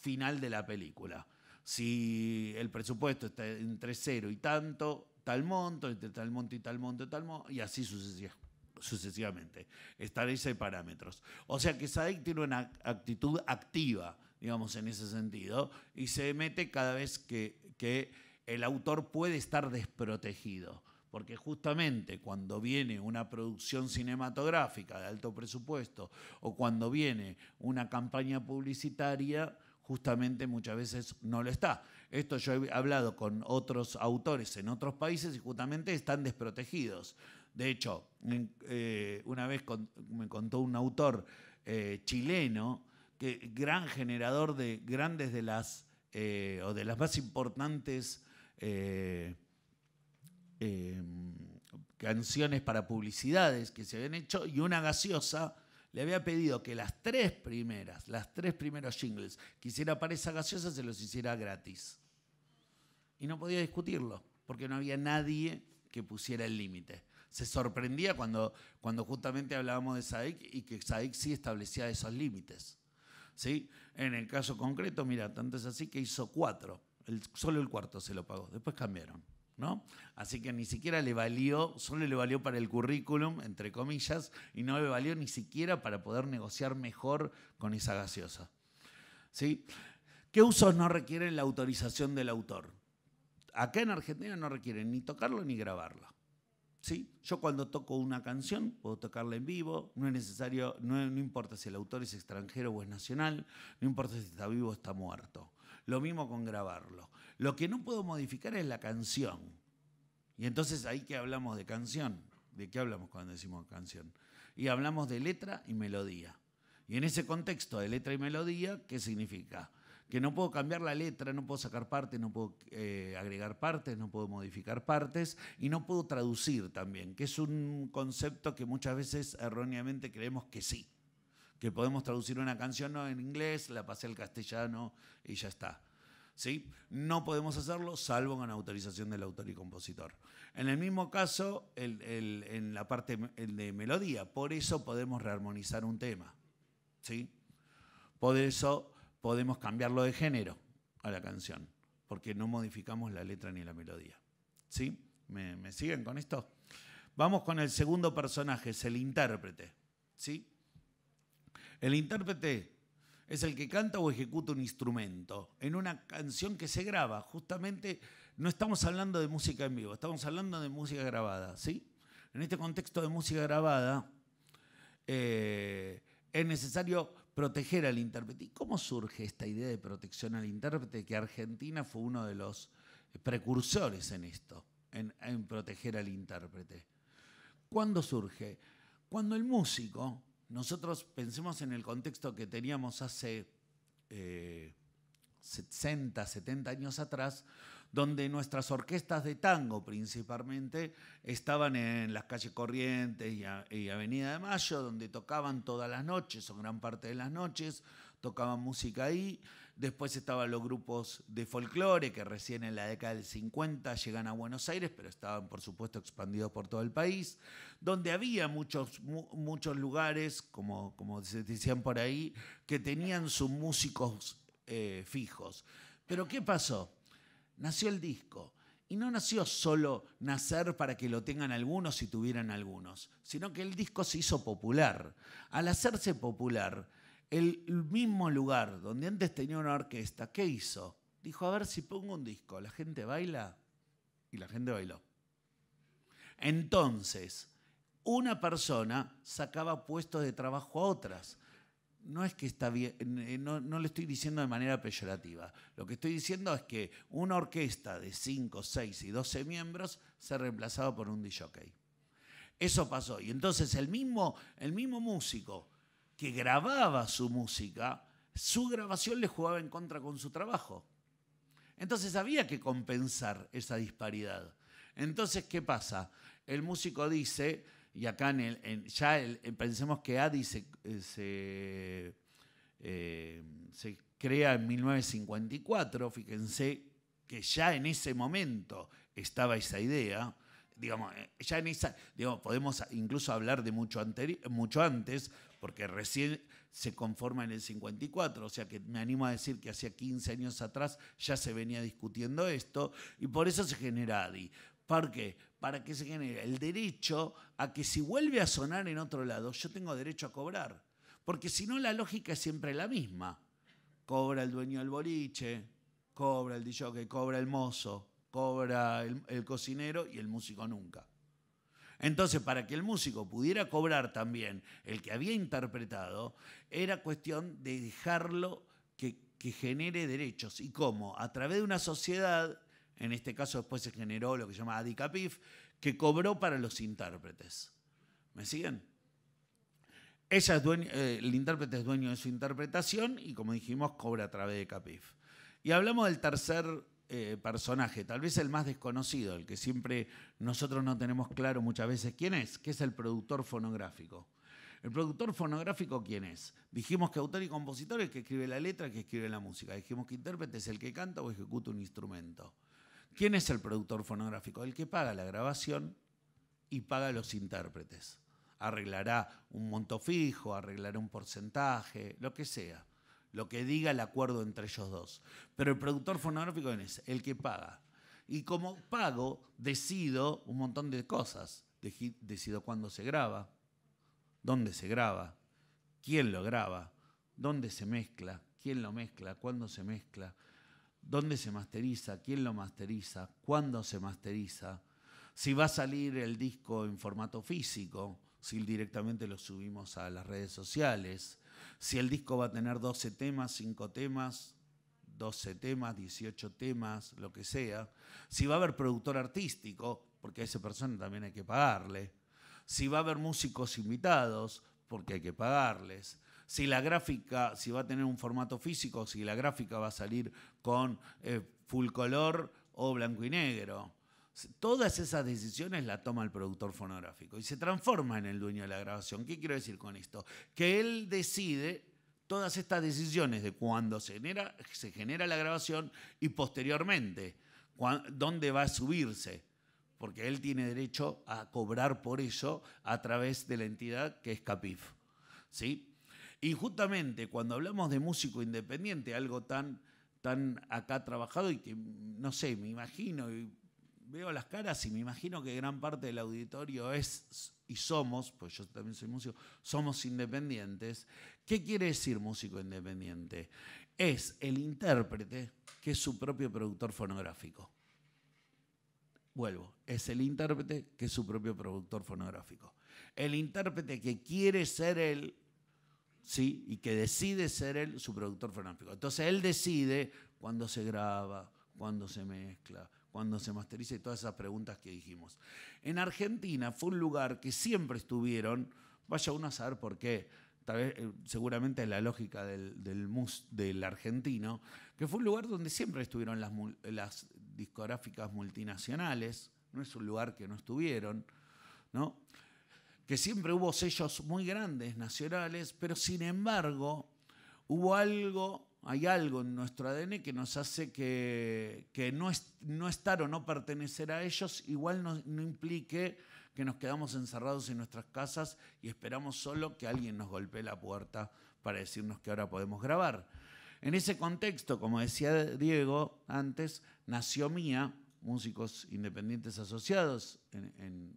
final de la película. Si el presupuesto está entre cero y tanto, tal monto, entre tal monto y tal monto, tal monto, y así sucesivamente sucesivamente. Establece parámetros. O sea que Sadek tiene una actitud activa, digamos, en ese sentido, y se mete cada vez que, que el autor puede estar desprotegido. Porque justamente cuando viene una producción cinematográfica de alto presupuesto o cuando viene una campaña publicitaria, justamente muchas veces no lo está. Esto yo he hablado con otros autores en otros países y justamente están desprotegidos. De hecho, eh, una vez me contó un autor eh, chileno, que, gran generador de grandes de las, eh, o de las más importantes canciones para publicidades que se habían hecho, y una gaseosa le había pedido que las tres primeras, las tres primeros jingles que hiciera para esa gaseosa se los hiciera gratis. Y no podía discutirlo, porque no había nadie que pusiera el límite se sorprendía cuando, cuando justamente hablábamos de SAIC y que SAIC sí establecía esos límites. ¿sí? En el caso concreto, mira, tanto es así que hizo cuatro, solo el cuarto se lo pagó, después cambiaron. ¿No? Así que ni siquiera le valió, solo le valió para el currículum, entre comillas, y no le valió ni siquiera para poder negociar mejor con esa gaseosa. ¿Sí? ¿Qué usos no requieren la autorización del autor? Acá en Argentina no requieren ni tocarlo ni grabarlo. Yo cuando toco una canción, puedo tocarla en vivo, no es necesario, no, no importa si el autor es extranjero o es nacional, no importa si está vivo o está muerto. Lo mismo con grabarlo. Lo que no puedo modificar es la canción. Y entonces ahí que hablamos de canción. ¿De qué hablamos cuando decimos canción? Y hablamos de letra y melodía. Y en ese contexto de letra y melodía, ¿qué significa? que no puedo cambiar la letra, no puedo sacar partes, no puedo eh, agregar partes, no puedo modificar partes y no puedo traducir también, que es un concepto que muchas veces erróneamente creemos que sí, que podemos traducir una canción en inglés, la pasé al castellano y ya está. ¿Sí? No podemos hacerlo salvo con autorización del autor y compositor. En el mismo caso, en la parte de melodía, por eso podemos rearmonizar un tema. ¿Sí? Por eso podemos cambiarlo de género a la canción, porque no modificamos la letra ni la melodía. ¿Sí? ¿Me, siguen con esto? Vamos con el segundo personaje, es el intérprete. ¿Sí? El intérprete es el que canta o ejecuta un instrumento en una canción que se graba. Justamente no estamos hablando de música en vivo, estamos hablando de música grabada, ¿sí? En este contexto de música grabada eh, es necesario proteger al intérprete. ¿Y cómo surge esta idea de protección al intérprete? Que Argentina fue uno de los precursores en esto, en, proteger al intérprete. ¿Cuándo surge? Cuando el músico, nosotros pensemos en el contexto que teníamos hace 60, eh, 70 años atrás, donde nuestras orquestas de tango principalmente estaban en las calles Corrientes y, Avenida de Mayo, donde tocaban todas las noches o gran parte de las noches, tocaban música ahí. Después estaban los grupos de folclore que recién en la década del 50 llegan a Buenos Aires, pero estaban por supuesto expandidos por todo el país, donde había muchos, muchos lugares, como, como se decían por ahí, que tenían sus músicos eh, fijos. Pero ¿qué pasó? nació el disco. Y no nació solo nacer para que lo tengan algunos y tuvieran algunos, sino que el disco se hizo popular. Al hacerse popular, el mismo lugar donde antes tenía una orquesta, ¿qué hizo? Dijo, a ver si pongo un disco, la gente baila y la gente bailó. Entonces, una persona sacaba puestos de trabajo a otras no es que está bien, eh, no, lo estoy diciendo de manera peyorativa. Lo que estoy diciendo es que una orquesta de 5, 6 y 12 miembros se reemplazaba por un DJ. Eso pasó. Y entonces el mismo, el mismo músico que grababa su música, su grabación le jugaba en contra con su trabajo. Entonces había que compensar esa disparidad. Entonces, ¿qué pasa? El músico dice, y acá en ya eh, pensemos que Adi se, eh, eh, se, crea en 1954, fíjense que ya en ese momento estaba esa idea, digamos, ya en esa, podemos incluso hablar de mucho, mucho antes, porque recién se conforma en el 54, o sea que me animo a decir que hacía 15 años atrás ya se venía discutiendo esto, y por eso se genera ADI. ¿Por qué? para que se genere el derecho a que si vuelve a sonar en otro lado, yo tengo derecho a cobrar. Porque si no, la lógica es siempre la misma. Cobra el dueño del boliche, cobra el DJ, cobra el mozo, cobra el, cocinero y el músico nunca. Entonces, para que el músico pudiera cobrar también el que había interpretado, era cuestión de dejarlo que genere derechos. ¿Y cómo? A través de una sociedad en este caso después se generó lo que se llama ADICAPIF, que cobró para los intérpretes. ¿Me siguen? Eh, el intérprete es dueño de su interpretación y como dijimos, cobra a través de CAPIF. Y hablamos del tercer eh, personaje, tal vez el más desconocido, el que siempre nosotros no tenemos claro muchas veces quién es, que es el productor fonográfico. ¿El productor fonográfico quién es? Dijimos que autor y compositor es el que escribe la letra, el que escribe la música. Dijimos que intérprete es el que canta o ejecuta un instrumento. ¿Quién es el productor fonográfico? El que paga la grabación y paga a los intérpretes. Arreglará un monto fijo, arreglará un porcentaje, lo que sea. Lo que diga el acuerdo entre ellos dos. Pero el productor fonográfico es el que paga. Y como pago, decido un montón de cosas. Decido cuándo se graba, dónde se graba, quién lo graba, dónde se mezcla, quién lo mezcla, cuándo se mezcla, dónde se masteriza, quién lo masteriza, cuándo se masteriza, si va a salir el disco en formato físico, si directamente lo subimos a las redes sociales, si el disco va a tener 12 temas, 5 temas, 12 temas, 18 temas, lo que sea, si va a haber productor artístico, porque a esa persona también hay que pagarle, si va a haber músicos invitados, porque hay que pagarles, si la gráfica, si va a tener un formato físico, si la gráfica va a salir con eh, full color o blanco y negro. Todas esas decisiones las toma el productor fonográfico y se transforma en el dueño de la grabación. ¿Qué quiero decir con esto? Que él decide todas estas decisiones de cuando se genera, se genera la grabación y posteriormente dónde va a subirse, porque él tiene derecho a cobrar por eso a través de la entidad que es CAPIF. ¿sí? Y justamente cuando hablamos de músico independiente, algo tan, tan acá trabajado y que, no sé, me imagino, y veo las caras y me imagino que gran parte del auditorio es y somos, pues yo también soy músico, somos independientes. ¿Qué quiere decir músico independiente? Es el intérprete que es su propio productor fonográfico. Vuelvo, es el intérprete que es su propio productor fonográfico. El intérprete que quiere ser el ¿sí? y que decide ser él su productor fonográfico. Entonces él decide cuándo se graba, cuándo se mezcla, cuándo se masteriza y todas esas preguntas que dijimos. En Argentina fue un lugar que siempre estuvieron, vaya uno a saber por qué, tal vez, eh, seguramente es la lógica del, del, del, argentino, que fue un lugar donde siempre estuvieron las, las discográficas multinacionales, no es un lugar que no estuvieron, ¿no? que siempre hubo sellos muy grandes nacionales, pero sin embargo hubo algo, hay algo en nuestro ADN que nos hace que, que no, es, no, estar o no pertenecer a ellos igual no, implique que nos quedamos encerrados en nuestras casas y esperamos solo que alguien nos golpee la puerta para decirnos que ahora podemos grabar. En ese contexto, como decía Diego antes, nació Mía, músicos independientes asociados en, en,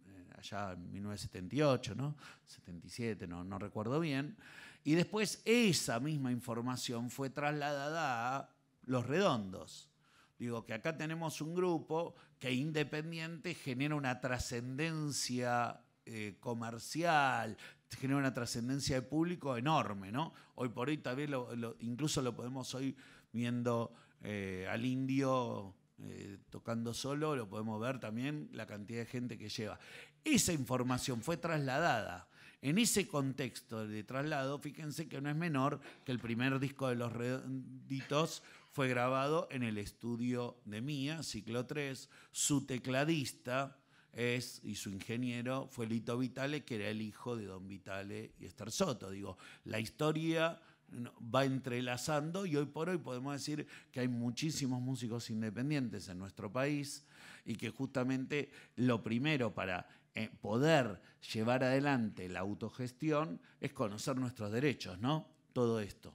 allá en 1978, ¿no? 77, no, no recuerdo bien. Y después esa misma información fue trasladada a Los Redondos. Digo que acá tenemos un grupo que independiente genera una trascendencia eh, comercial, genera una trascendencia de público enorme, ¿no? Hoy por hoy también incluso lo podemos hoy viendo eh, al indio eh, tocando solo, lo podemos ver también la cantidad de gente que lleva. Esa información fue trasladada. En ese contexto de traslado, fíjense que no es menor que el primer disco de Los Redonditos fue grabado en el estudio de Mía, ciclo 3. Su tecladista es, y su ingeniero fue Lito Vitale, que era el hijo de Don Vitale y Esther Soto. Digo, la historia va entrelazando y hoy por hoy podemos decir que hay muchísimos músicos independientes en nuestro país y que justamente lo primero para eh, poder llevar adelante la autogestión es conocer nuestros derechos, ¿no? Todo esto.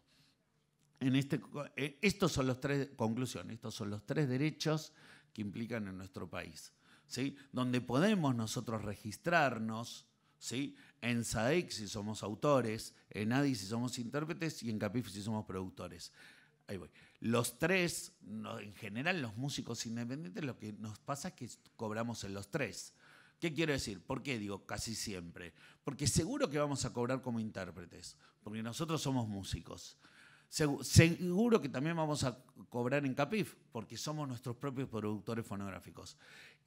En este, eh, estos son los tres, conclusión, estos son los tres derechos que implican en nuestro país, ¿sí? Donde podemos nosotros registrarnos, ¿sí? En Saex si somos autores, en ADI si somos intérpretes y en CAPIF si somos productores. Los tres, en general los músicos independientes, lo que nos pasa es que cobramos en los tres. ¿Qué quiero decir? ¿Por qué digo casi siempre? Porque seguro que vamos a cobrar como intérpretes, porque nosotros somos músicos. Seguro que también vamos a cobrar en Capif, porque somos nuestros propios productores fonográficos.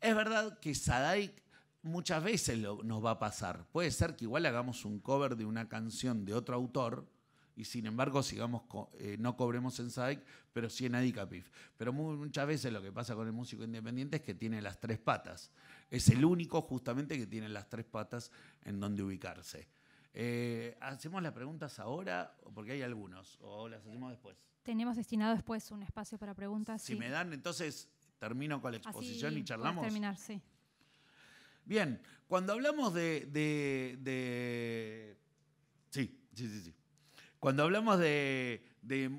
Es verdad que Sadaic muchas veces nos va a pasar. Puede ser que igual hagamos un cover de una canción de otro autor y sin embargo sigamos eh, no cobremos en Sadaic, pero sí en Adicapif. Pero muchas veces lo que pasa con el músico independiente es que tiene las tres patas es el único justamente que tiene las tres patas en donde ubicarse. Eh, ¿Hacemos las preguntas ahora? Porque hay algunos, o las hacemos después. Tenemos destinado después un espacio para preguntas. Si me dan, entonces termino con la exposición y charlamos. terminar, sí. Bien, cuando hablamos de, sí, sí, sí, sí. Cuando hablamos de, de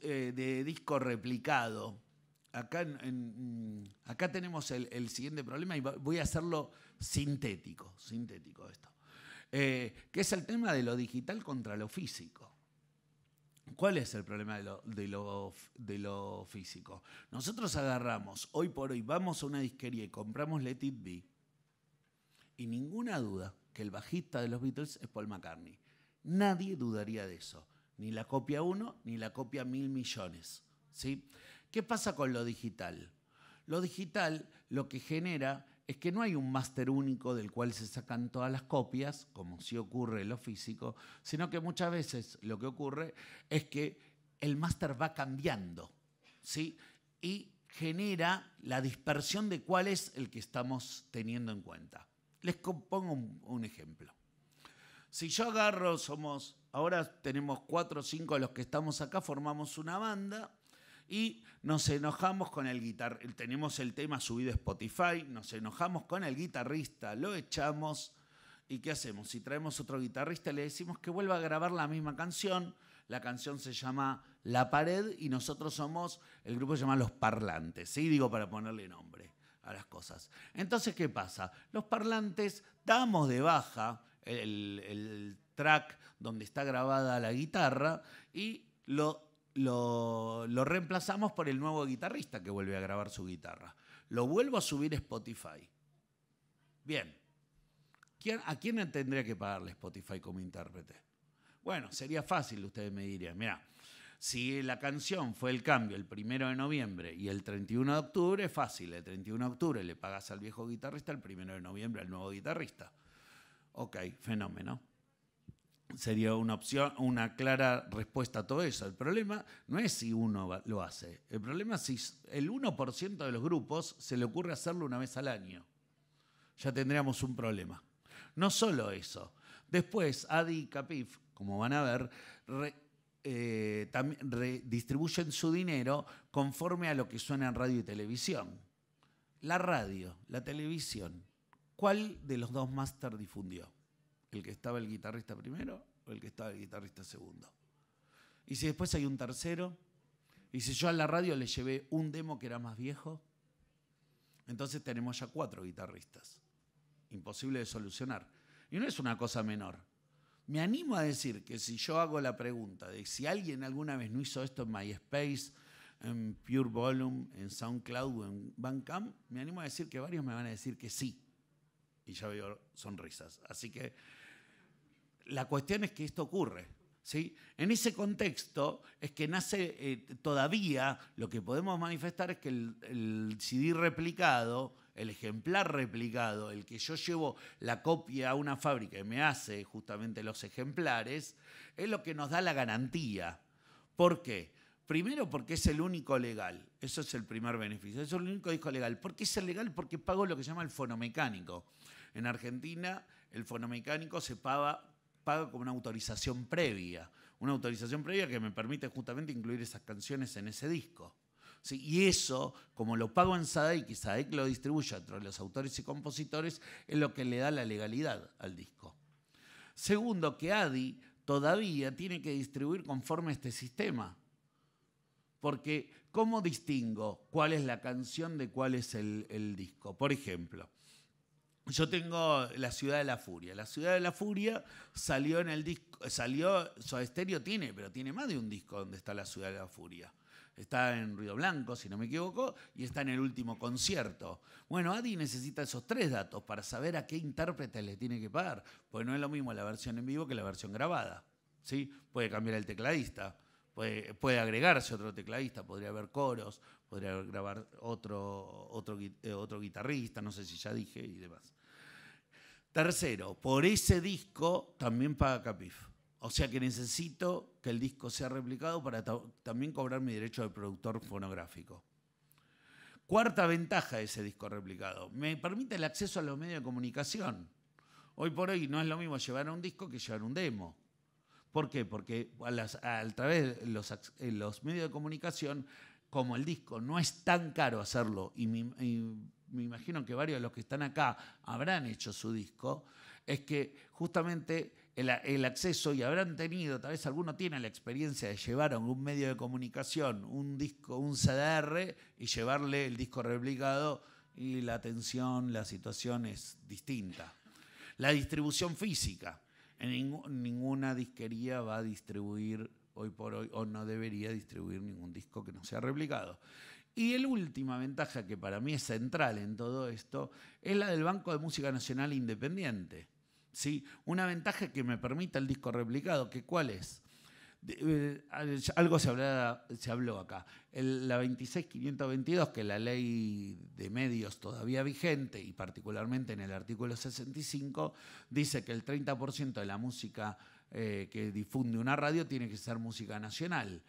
eh, disco replicado, acá, tenemos el, siguiente problema y voy a hacerlo sintético, sintético esto, eh, que es el tema de lo digital contra lo físico. ¿Cuál es el problema de lo, de, lo, físico? Nosotros agarramos, hoy por hoy, vamos a una disquería y compramos Let It y ninguna duda que el bajista de los Beatles es Paul McCartney. Nadie dudaría de eso, ni la copia 1 ni la copia mil millones. ¿sí? ¿Qué pasa con lo digital? Lo digital lo que genera es que no hay un máster único del cual se sacan todas las copias, como sí ocurre en lo físico, sino que muchas veces lo que ocurre es que el máster va cambiando, ¿sí? Y genera la dispersión de cuál es el que estamos teniendo en cuenta. Les pongo un, ejemplo. Si yo agarro, somos, ahora tenemos cuatro o cinco de los que estamos acá, formamos una banda, y nos enojamos con el guitarrista, tenemos el tema subido a Spotify, nos enojamos con el guitarrista, lo echamos y ¿qué hacemos? Si traemos otro guitarrista le decimos que vuelva a grabar la misma canción, la canción se llama La Pared y nosotros somos, el grupo se llama Los Parlantes, ¿sí? Digo para ponerle nombre a las cosas. Entonces, ¿qué pasa? Los parlantes damos de baja el track donde está grabada la guitarra y lo lo, reemplazamos por el nuevo guitarrista que vuelve a grabar su guitarra. Lo vuelvo a subir a Spotify. Bien. ¿A quién tendría que pagarle Spotify como intérprete? Bueno, sería fácil, ustedes me dirían. Mira, si la canción fue el cambio el primero de noviembre y el 31 de octubre, fácil. El 31 de octubre le pagas al viejo guitarrista, el primero de noviembre al nuevo guitarrista. Ok, fenómeno sería una opción, una clara respuesta a todo eso. El problema no es si uno lo hace, el problema es si el 1% de los grupos se le ocurre hacerlo una vez al año. Ya tendríamos un problema. No solo eso. Después, Adi y Capif, como van a ver, eh, redistribuyen su dinero conforme a lo que suena en radio y televisión. La radio, la televisión. ¿Cuál de los dos máster difundió? ¿El que estaba el guitarrista primero o el que estaba el guitarrista segundo? Y si después hay un tercero, y si yo a la radio le llevé un demo que era más viejo, entonces tenemos ya cuatro guitarristas. Imposible de solucionar. Y no es una cosa menor. Me animo a decir que si yo hago la pregunta de si alguien alguna vez no hizo esto en MySpace, en Pure Volume, en SoundCloud o en Bandcamp, me animo a decir que varios me van a decir que sí. Y ya veo sonrisas. Así que la cuestión es que esto ocurre. ¿sí? En ese contexto es que nace eh, todavía, lo que podemos manifestar es que el, el CD replicado, el ejemplar replicado, el que yo llevo la copia a una fábrica y me hace justamente los ejemplares, es lo que nos da la garantía. ¿Por qué? Primero porque es el único legal, eso es el primer beneficio, es el único disco legal. ¿Por qué es el legal? Porque pago lo que se llama el fonomecánico. En Argentina el fonomecánico se paga pago como una autorización previa. Una autorización previa que me permite justamente incluir esas canciones en ese disco. y eso, como lo pago en Sadek y Sadek lo distribuye entre los autores y compositores, es lo que le da la legalidad al disco. Segundo, que Adi todavía tiene que distribuir conforme a este sistema. Porque, ¿cómo distingo cuál es la canción de cuál es el disco? Por ejemplo, yo tengo La Ciudad de la Furia. La Ciudad de la Furia salió en el disco, salió, su Estéreo tiene, pero tiene más de un disco donde está La Ciudad de la Furia. Está en Río Blanco, si no me equivoco, y está en el último concierto. Bueno, Adi necesita esos tres datos para saber a qué intérprete le tiene que pagar, porque no es lo mismo la versión en vivo que la versión grabada. ¿sí? Puede cambiar el tecladista, puede, agregarse otro tecladista, podría haber coros, podría grabar otro, otro, eh, otro guitarrista, no sé si ya dije, y demás. Tercero, por ese disco también paga Capif. O sea que necesito que el disco sea replicado para también cobrar mi derecho de productor fonográfico. Cuarta ventaja de ese disco replicado, me permite el acceso a los medios de comunicación. Hoy por hoy no es lo mismo llevar un disco que llevar un demo. ¿Por qué? Porque a, través de los, medios de comunicación, como el disco no es tan caro hacerlo y, mi, me imagino que varios de los que están acá habrán hecho su disco, es que justamente el, acceso y habrán tenido, tal vez alguno tiene la experiencia de llevar a un medio de comunicación un disco, un CDR y llevarle el disco replicado y la atención, la situación es distinta. La distribución física. En ninguna disquería va a distribuir hoy por hoy o no debería distribuir ningún disco que no sea replicado. Y la última ventaja que para mí es central en todo esto es la del Banco de Música Nacional Independiente. ¿sí? Una ventaja que me permite el disco replicado, que cuál es. Eh, algo se, habló acá. la 26522, que es la ley de medios todavía vigente, y particularmente en el artículo 65, dice que el 30% de la música eh, que difunde una radio tiene que ser música nacional.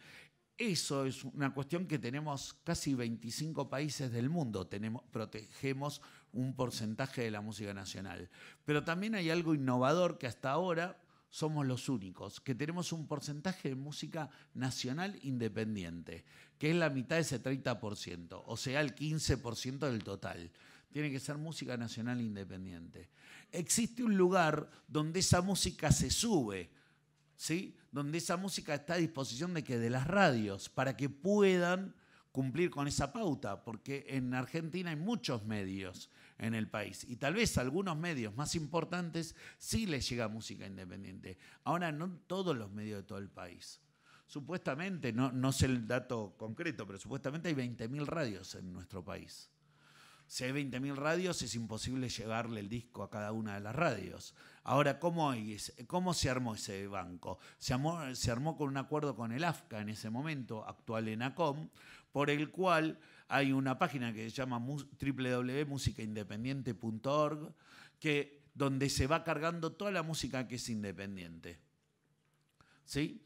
Eso es una cuestión que tenemos casi 25 países del mundo, tenemos, protegemos un porcentaje de la música nacional. Pero también hay algo innovador que hasta ahora somos los únicos, que tenemos un porcentaje de música nacional independiente, que es la mitad de ese 30%, o sea, el 15% del total. Tiene que ser música nacional independiente. Existe un lugar donde esa música se sube ¿sí? donde esa música está a disposición de que de las radios, para que puedan cumplir con esa pauta, porque en Argentina hay muchos medios en el país y tal vez algunos medios más importantes sí les llega música independiente. Ahora no todos los medios de todo el país. Supuestamente, no, no sé el dato concreto, pero supuestamente hay 20.000 radios en nuestro país. Si hay 20.000 radios es imposible llevarle el disco a cada una de las radios. Ahora, ¿cómo, ¿cómo se armó ese banco? Se armó, se armó con un acuerdo con el AFCA en ese momento, actual en ACOM, por el cual hay una página que se llama www.musicaindependiente.org, donde se va cargando toda la música que es independiente. ¿Sí?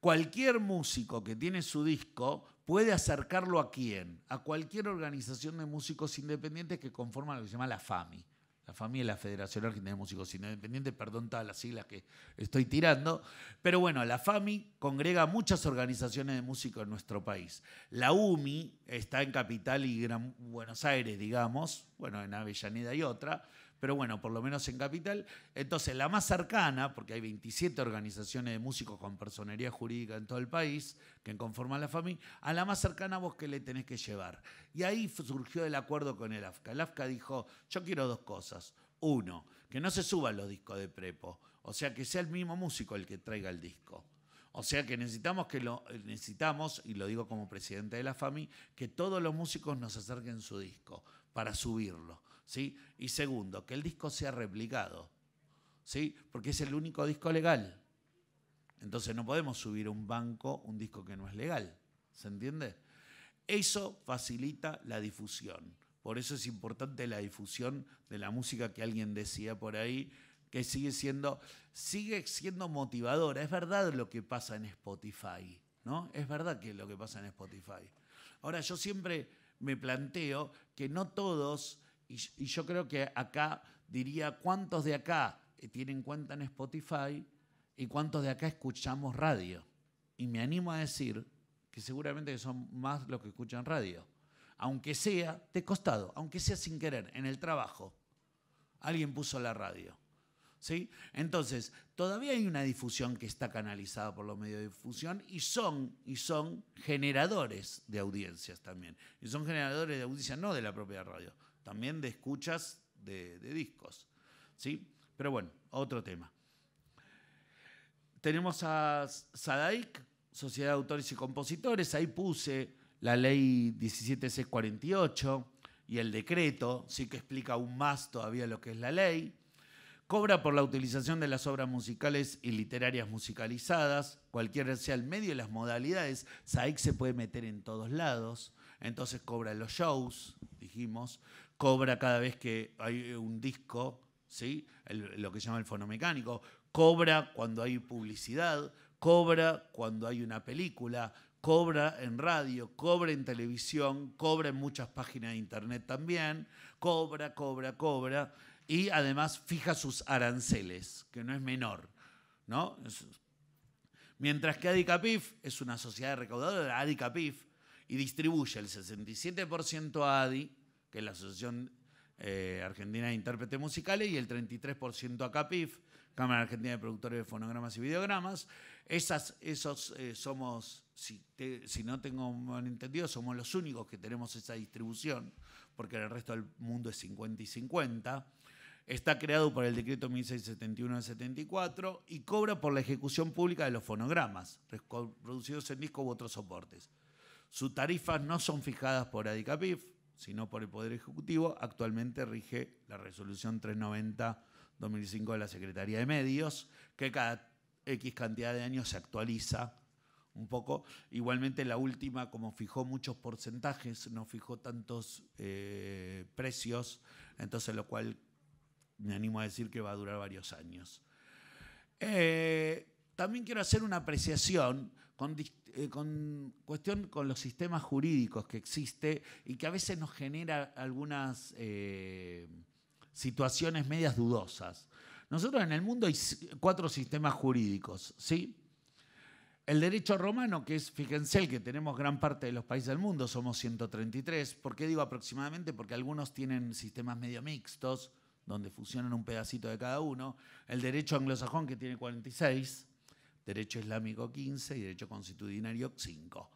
Cualquier músico que tiene su disco puede acercarlo a quién? A cualquier organización de músicos independientes que conforma lo que se llama la FAMI la FAMI es la Federación Argentina de Músicos Independientes, perdón todas las siglas que estoy tirando, pero bueno, la FAMI congrega muchas organizaciones de músicos en nuestro país. La UMI está en Capital y Buenos Aires, digamos, bueno, en Avellaneda y otra, pero bueno, por lo menos en Capital. Entonces, la más cercana, porque hay 27 organizaciones de músicos con personería jurídica en todo el país que conforman la FAMI, a la más cercana vos que le tenés que llevar. Y ahí surgió el acuerdo con el AFCA. El AFCA dijo, yo quiero dos cosas. Uno, que no se suban los discos de prepo, o sea, que sea el mismo músico el que traiga el disco. O sea que necesitamos que lo eh, necesitamos y lo digo como presidente de la FAMI que todos los músicos nos acerquen su disco para subirlo. ¿sí? Y segundo, que el disco sea replicado, ¿sí? Porque es el único disco legal. Entonces no podemos subir a un banco un disco que no es legal, ¿se entiende? Eso facilita la difusión. Por eso es importante la difusión de la música que alguien decía por ahí, que sigue siendo, sigue siendo motivadora. Es verdad lo que pasa en Spotify, ¿no? Es verdad que lo que pasa en Spotify. Ahora, yo siempre me planteo que no todos y, yo creo que acá diría cuántos de acá eh, tienen cuenta en Spotify y cuántos de acá escuchamos radio. Y me animo a decir que seguramente son más los que escuchan radio. Aunque sea de costado, aunque sea sin querer, en el trabajo. Alguien puso la radio. ¿Sí? Entonces, todavía hay una difusión que está canalizada por los medios de difusión y son, y son generadores de audiencias también. Y son generadores de audiencias no de la propia radio, también de escuchas de, discos. ¿sí? Pero bueno, otro tema. Tenemos a SADAIC, Sociedad de Autores y Compositores. Ahí puse la ley 17648 y el decreto, sí que explica aún más todavía lo que es la ley. Cobra por la utilización de las obras musicales y literarias musicalizadas, cualquiera sea el medio y las modalidades. SAIC se puede meter en todos lados, entonces cobra los shows, dijimos, cobra cada vez que hay eh, un disco, ¿sí? lo que se llama el fonomecánico, cobra cuando hay publicidad, cobra cuando hay una película, cobra en radio, cobra en televisión, cobra en muchas páginas de internet también, cobra, cobra, cobra, y además fija sus aranceles, que no es menor. ¿no? Mientras que Adicapif es una sociedad recaudadora, Adicapif, y distribuye el 67% a Adi, que es la Asociación eh, Argentina de Intérpretes Musicales, y el 33% a Cámara Argentina de Productores de Fonogramas y Videogramas. Esas, esos eh, somos, si, no tengo mal entendido, somos los únicos que tenemos esa distribución, porque el resto del mundo es 50 y 50. Está creado por el decreto 1671 de 74 y cobra por la ejecución pública de los fonogramas, producidos en disco u otros soportes. Sus tarifas no son fijadas por ADICAPIF, sino por el Poder Ejecutivo, actualmente rige la resolución 390-2005 de la Secretaría de Medios, que cada X cantidad de años se actualiza un poco. Igualmente la última, como fijó muchos porcentajes, no fijó tantos eh, precios, entonces lo cual me animo a decir que va a durar varios años. Eh, también quiero hacer una apreciación con distintos eh, con cuestión con los sistemas jurídicos que existe y que a veces nos genera algunas eh, situaciones medias dudosas. Nosotros en el mundo hay cuatro sistemas jurídicos, ¿sí? El derecho romano, que es, fíjense, el que tenemos gran parte de los países del mundo, somos 133. ¿Por qué digo aproximadamente? Porque algunos tienen sistemas medio mixtos, donde fusionan un pedacito de cada uno. El derecho anglosajón, que tiene 46. Derecho Islámico 15 y Derecho Constitucionario 5.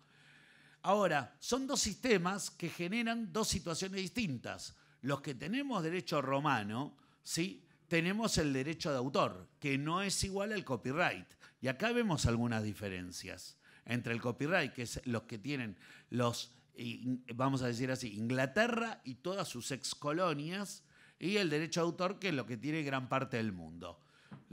Ahora, son dos sistemas que generan dos situaciones distintas. Los que tenemos derecho romano, ¿sí? tenemos el derecho de autor, que no es igual al copyright. Y acá vemos algunas diferencias entre el copyright, que es los que tienen los, vamos a decir así, Inglaterra y todas sus excolonias, y el derecho de autor, que es lo que tiene gran parte del mundo.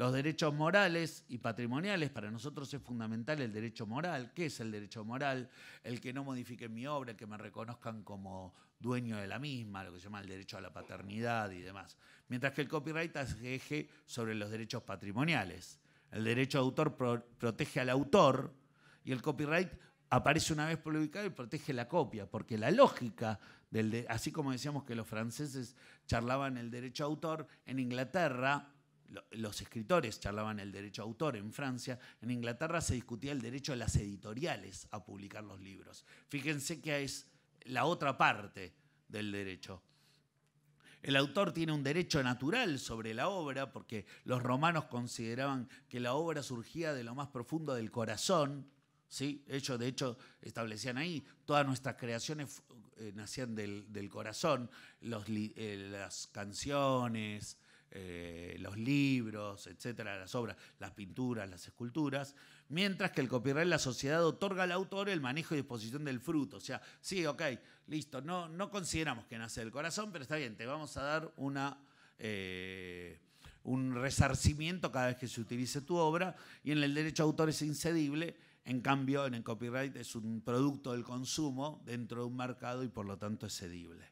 Los derechos morales y patrimoniales, para nosotros es fundamental el derecho moral. ¿Qué es el derecho moral? El que no modifique mi obra, el que me reconozcan como dueño de la misma, lo que se llama el derecho a la paternidad y demás. Mientras que el copyright hace eje sobre los derechos patrimoniales. El derecho de autor protege al autor y el copyright aparece una vez publicado y protege la copia, porque la lógica del así como decíamos que los franceses charlaban el derecho a autor, en Inglaterra los escritores charlaban el derecho a autor en Francia, en Inglaterra se discutía el derecho de las editoriales a publicar los libros. Fíjense que es la otra parte del derecho. El autor tiene un derecho natural sobre la obra, porque los romanos consideraban que la obra surgía de lo más profundo del corazón. ¿sí? Ellos, de hecho, establecían ahí, todas nuestras creaciones eh, nacían del, corazón, eh, las canciones, eh, los libros, etcétera, las obras, las pinturas, las esculturas, mientras que el copyright la sociedad otorga al autor el manejo y disposición del fruto. O sea, sí, ok, listo, no, no consideramos que nace del corazón, pero está bien, te vamos a dar una. Eh, un resarcimiento cada vez que se utilice tu obra y en el derecho a autor es incedible, en cambio en el copyright es un producto del consumo dentro de un mercado y por lo tanto es cedible.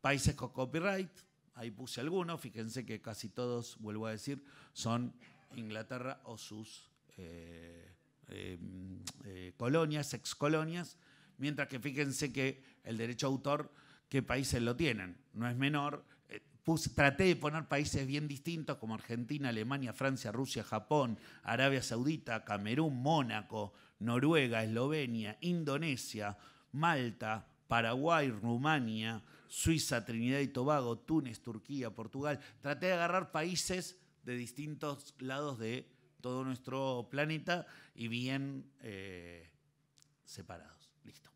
Países con copyright, Ahí puse algunos, fíjense que casi todos, vuelvo a decir, son Inglaterra o sus eh, eh, eh, colonias, excolonias, mientras que fíjense que el derecho autor, qué países lo tienen, no es menor. traté de poner países bien distintos como Argentina, Alemania, Francia, Rusia, Japón, Arabia Saudita, Camerún, Mónaco, Noruega, Eslovenia, Indonesia, Malta, Paraguay, Rumania, Suiza, Trinidad y Tobago, Túnez, Turquía, Portugal. Traté de agarrar países de distintos lados de todo nuestro planeta y bien eh, separados. Listo.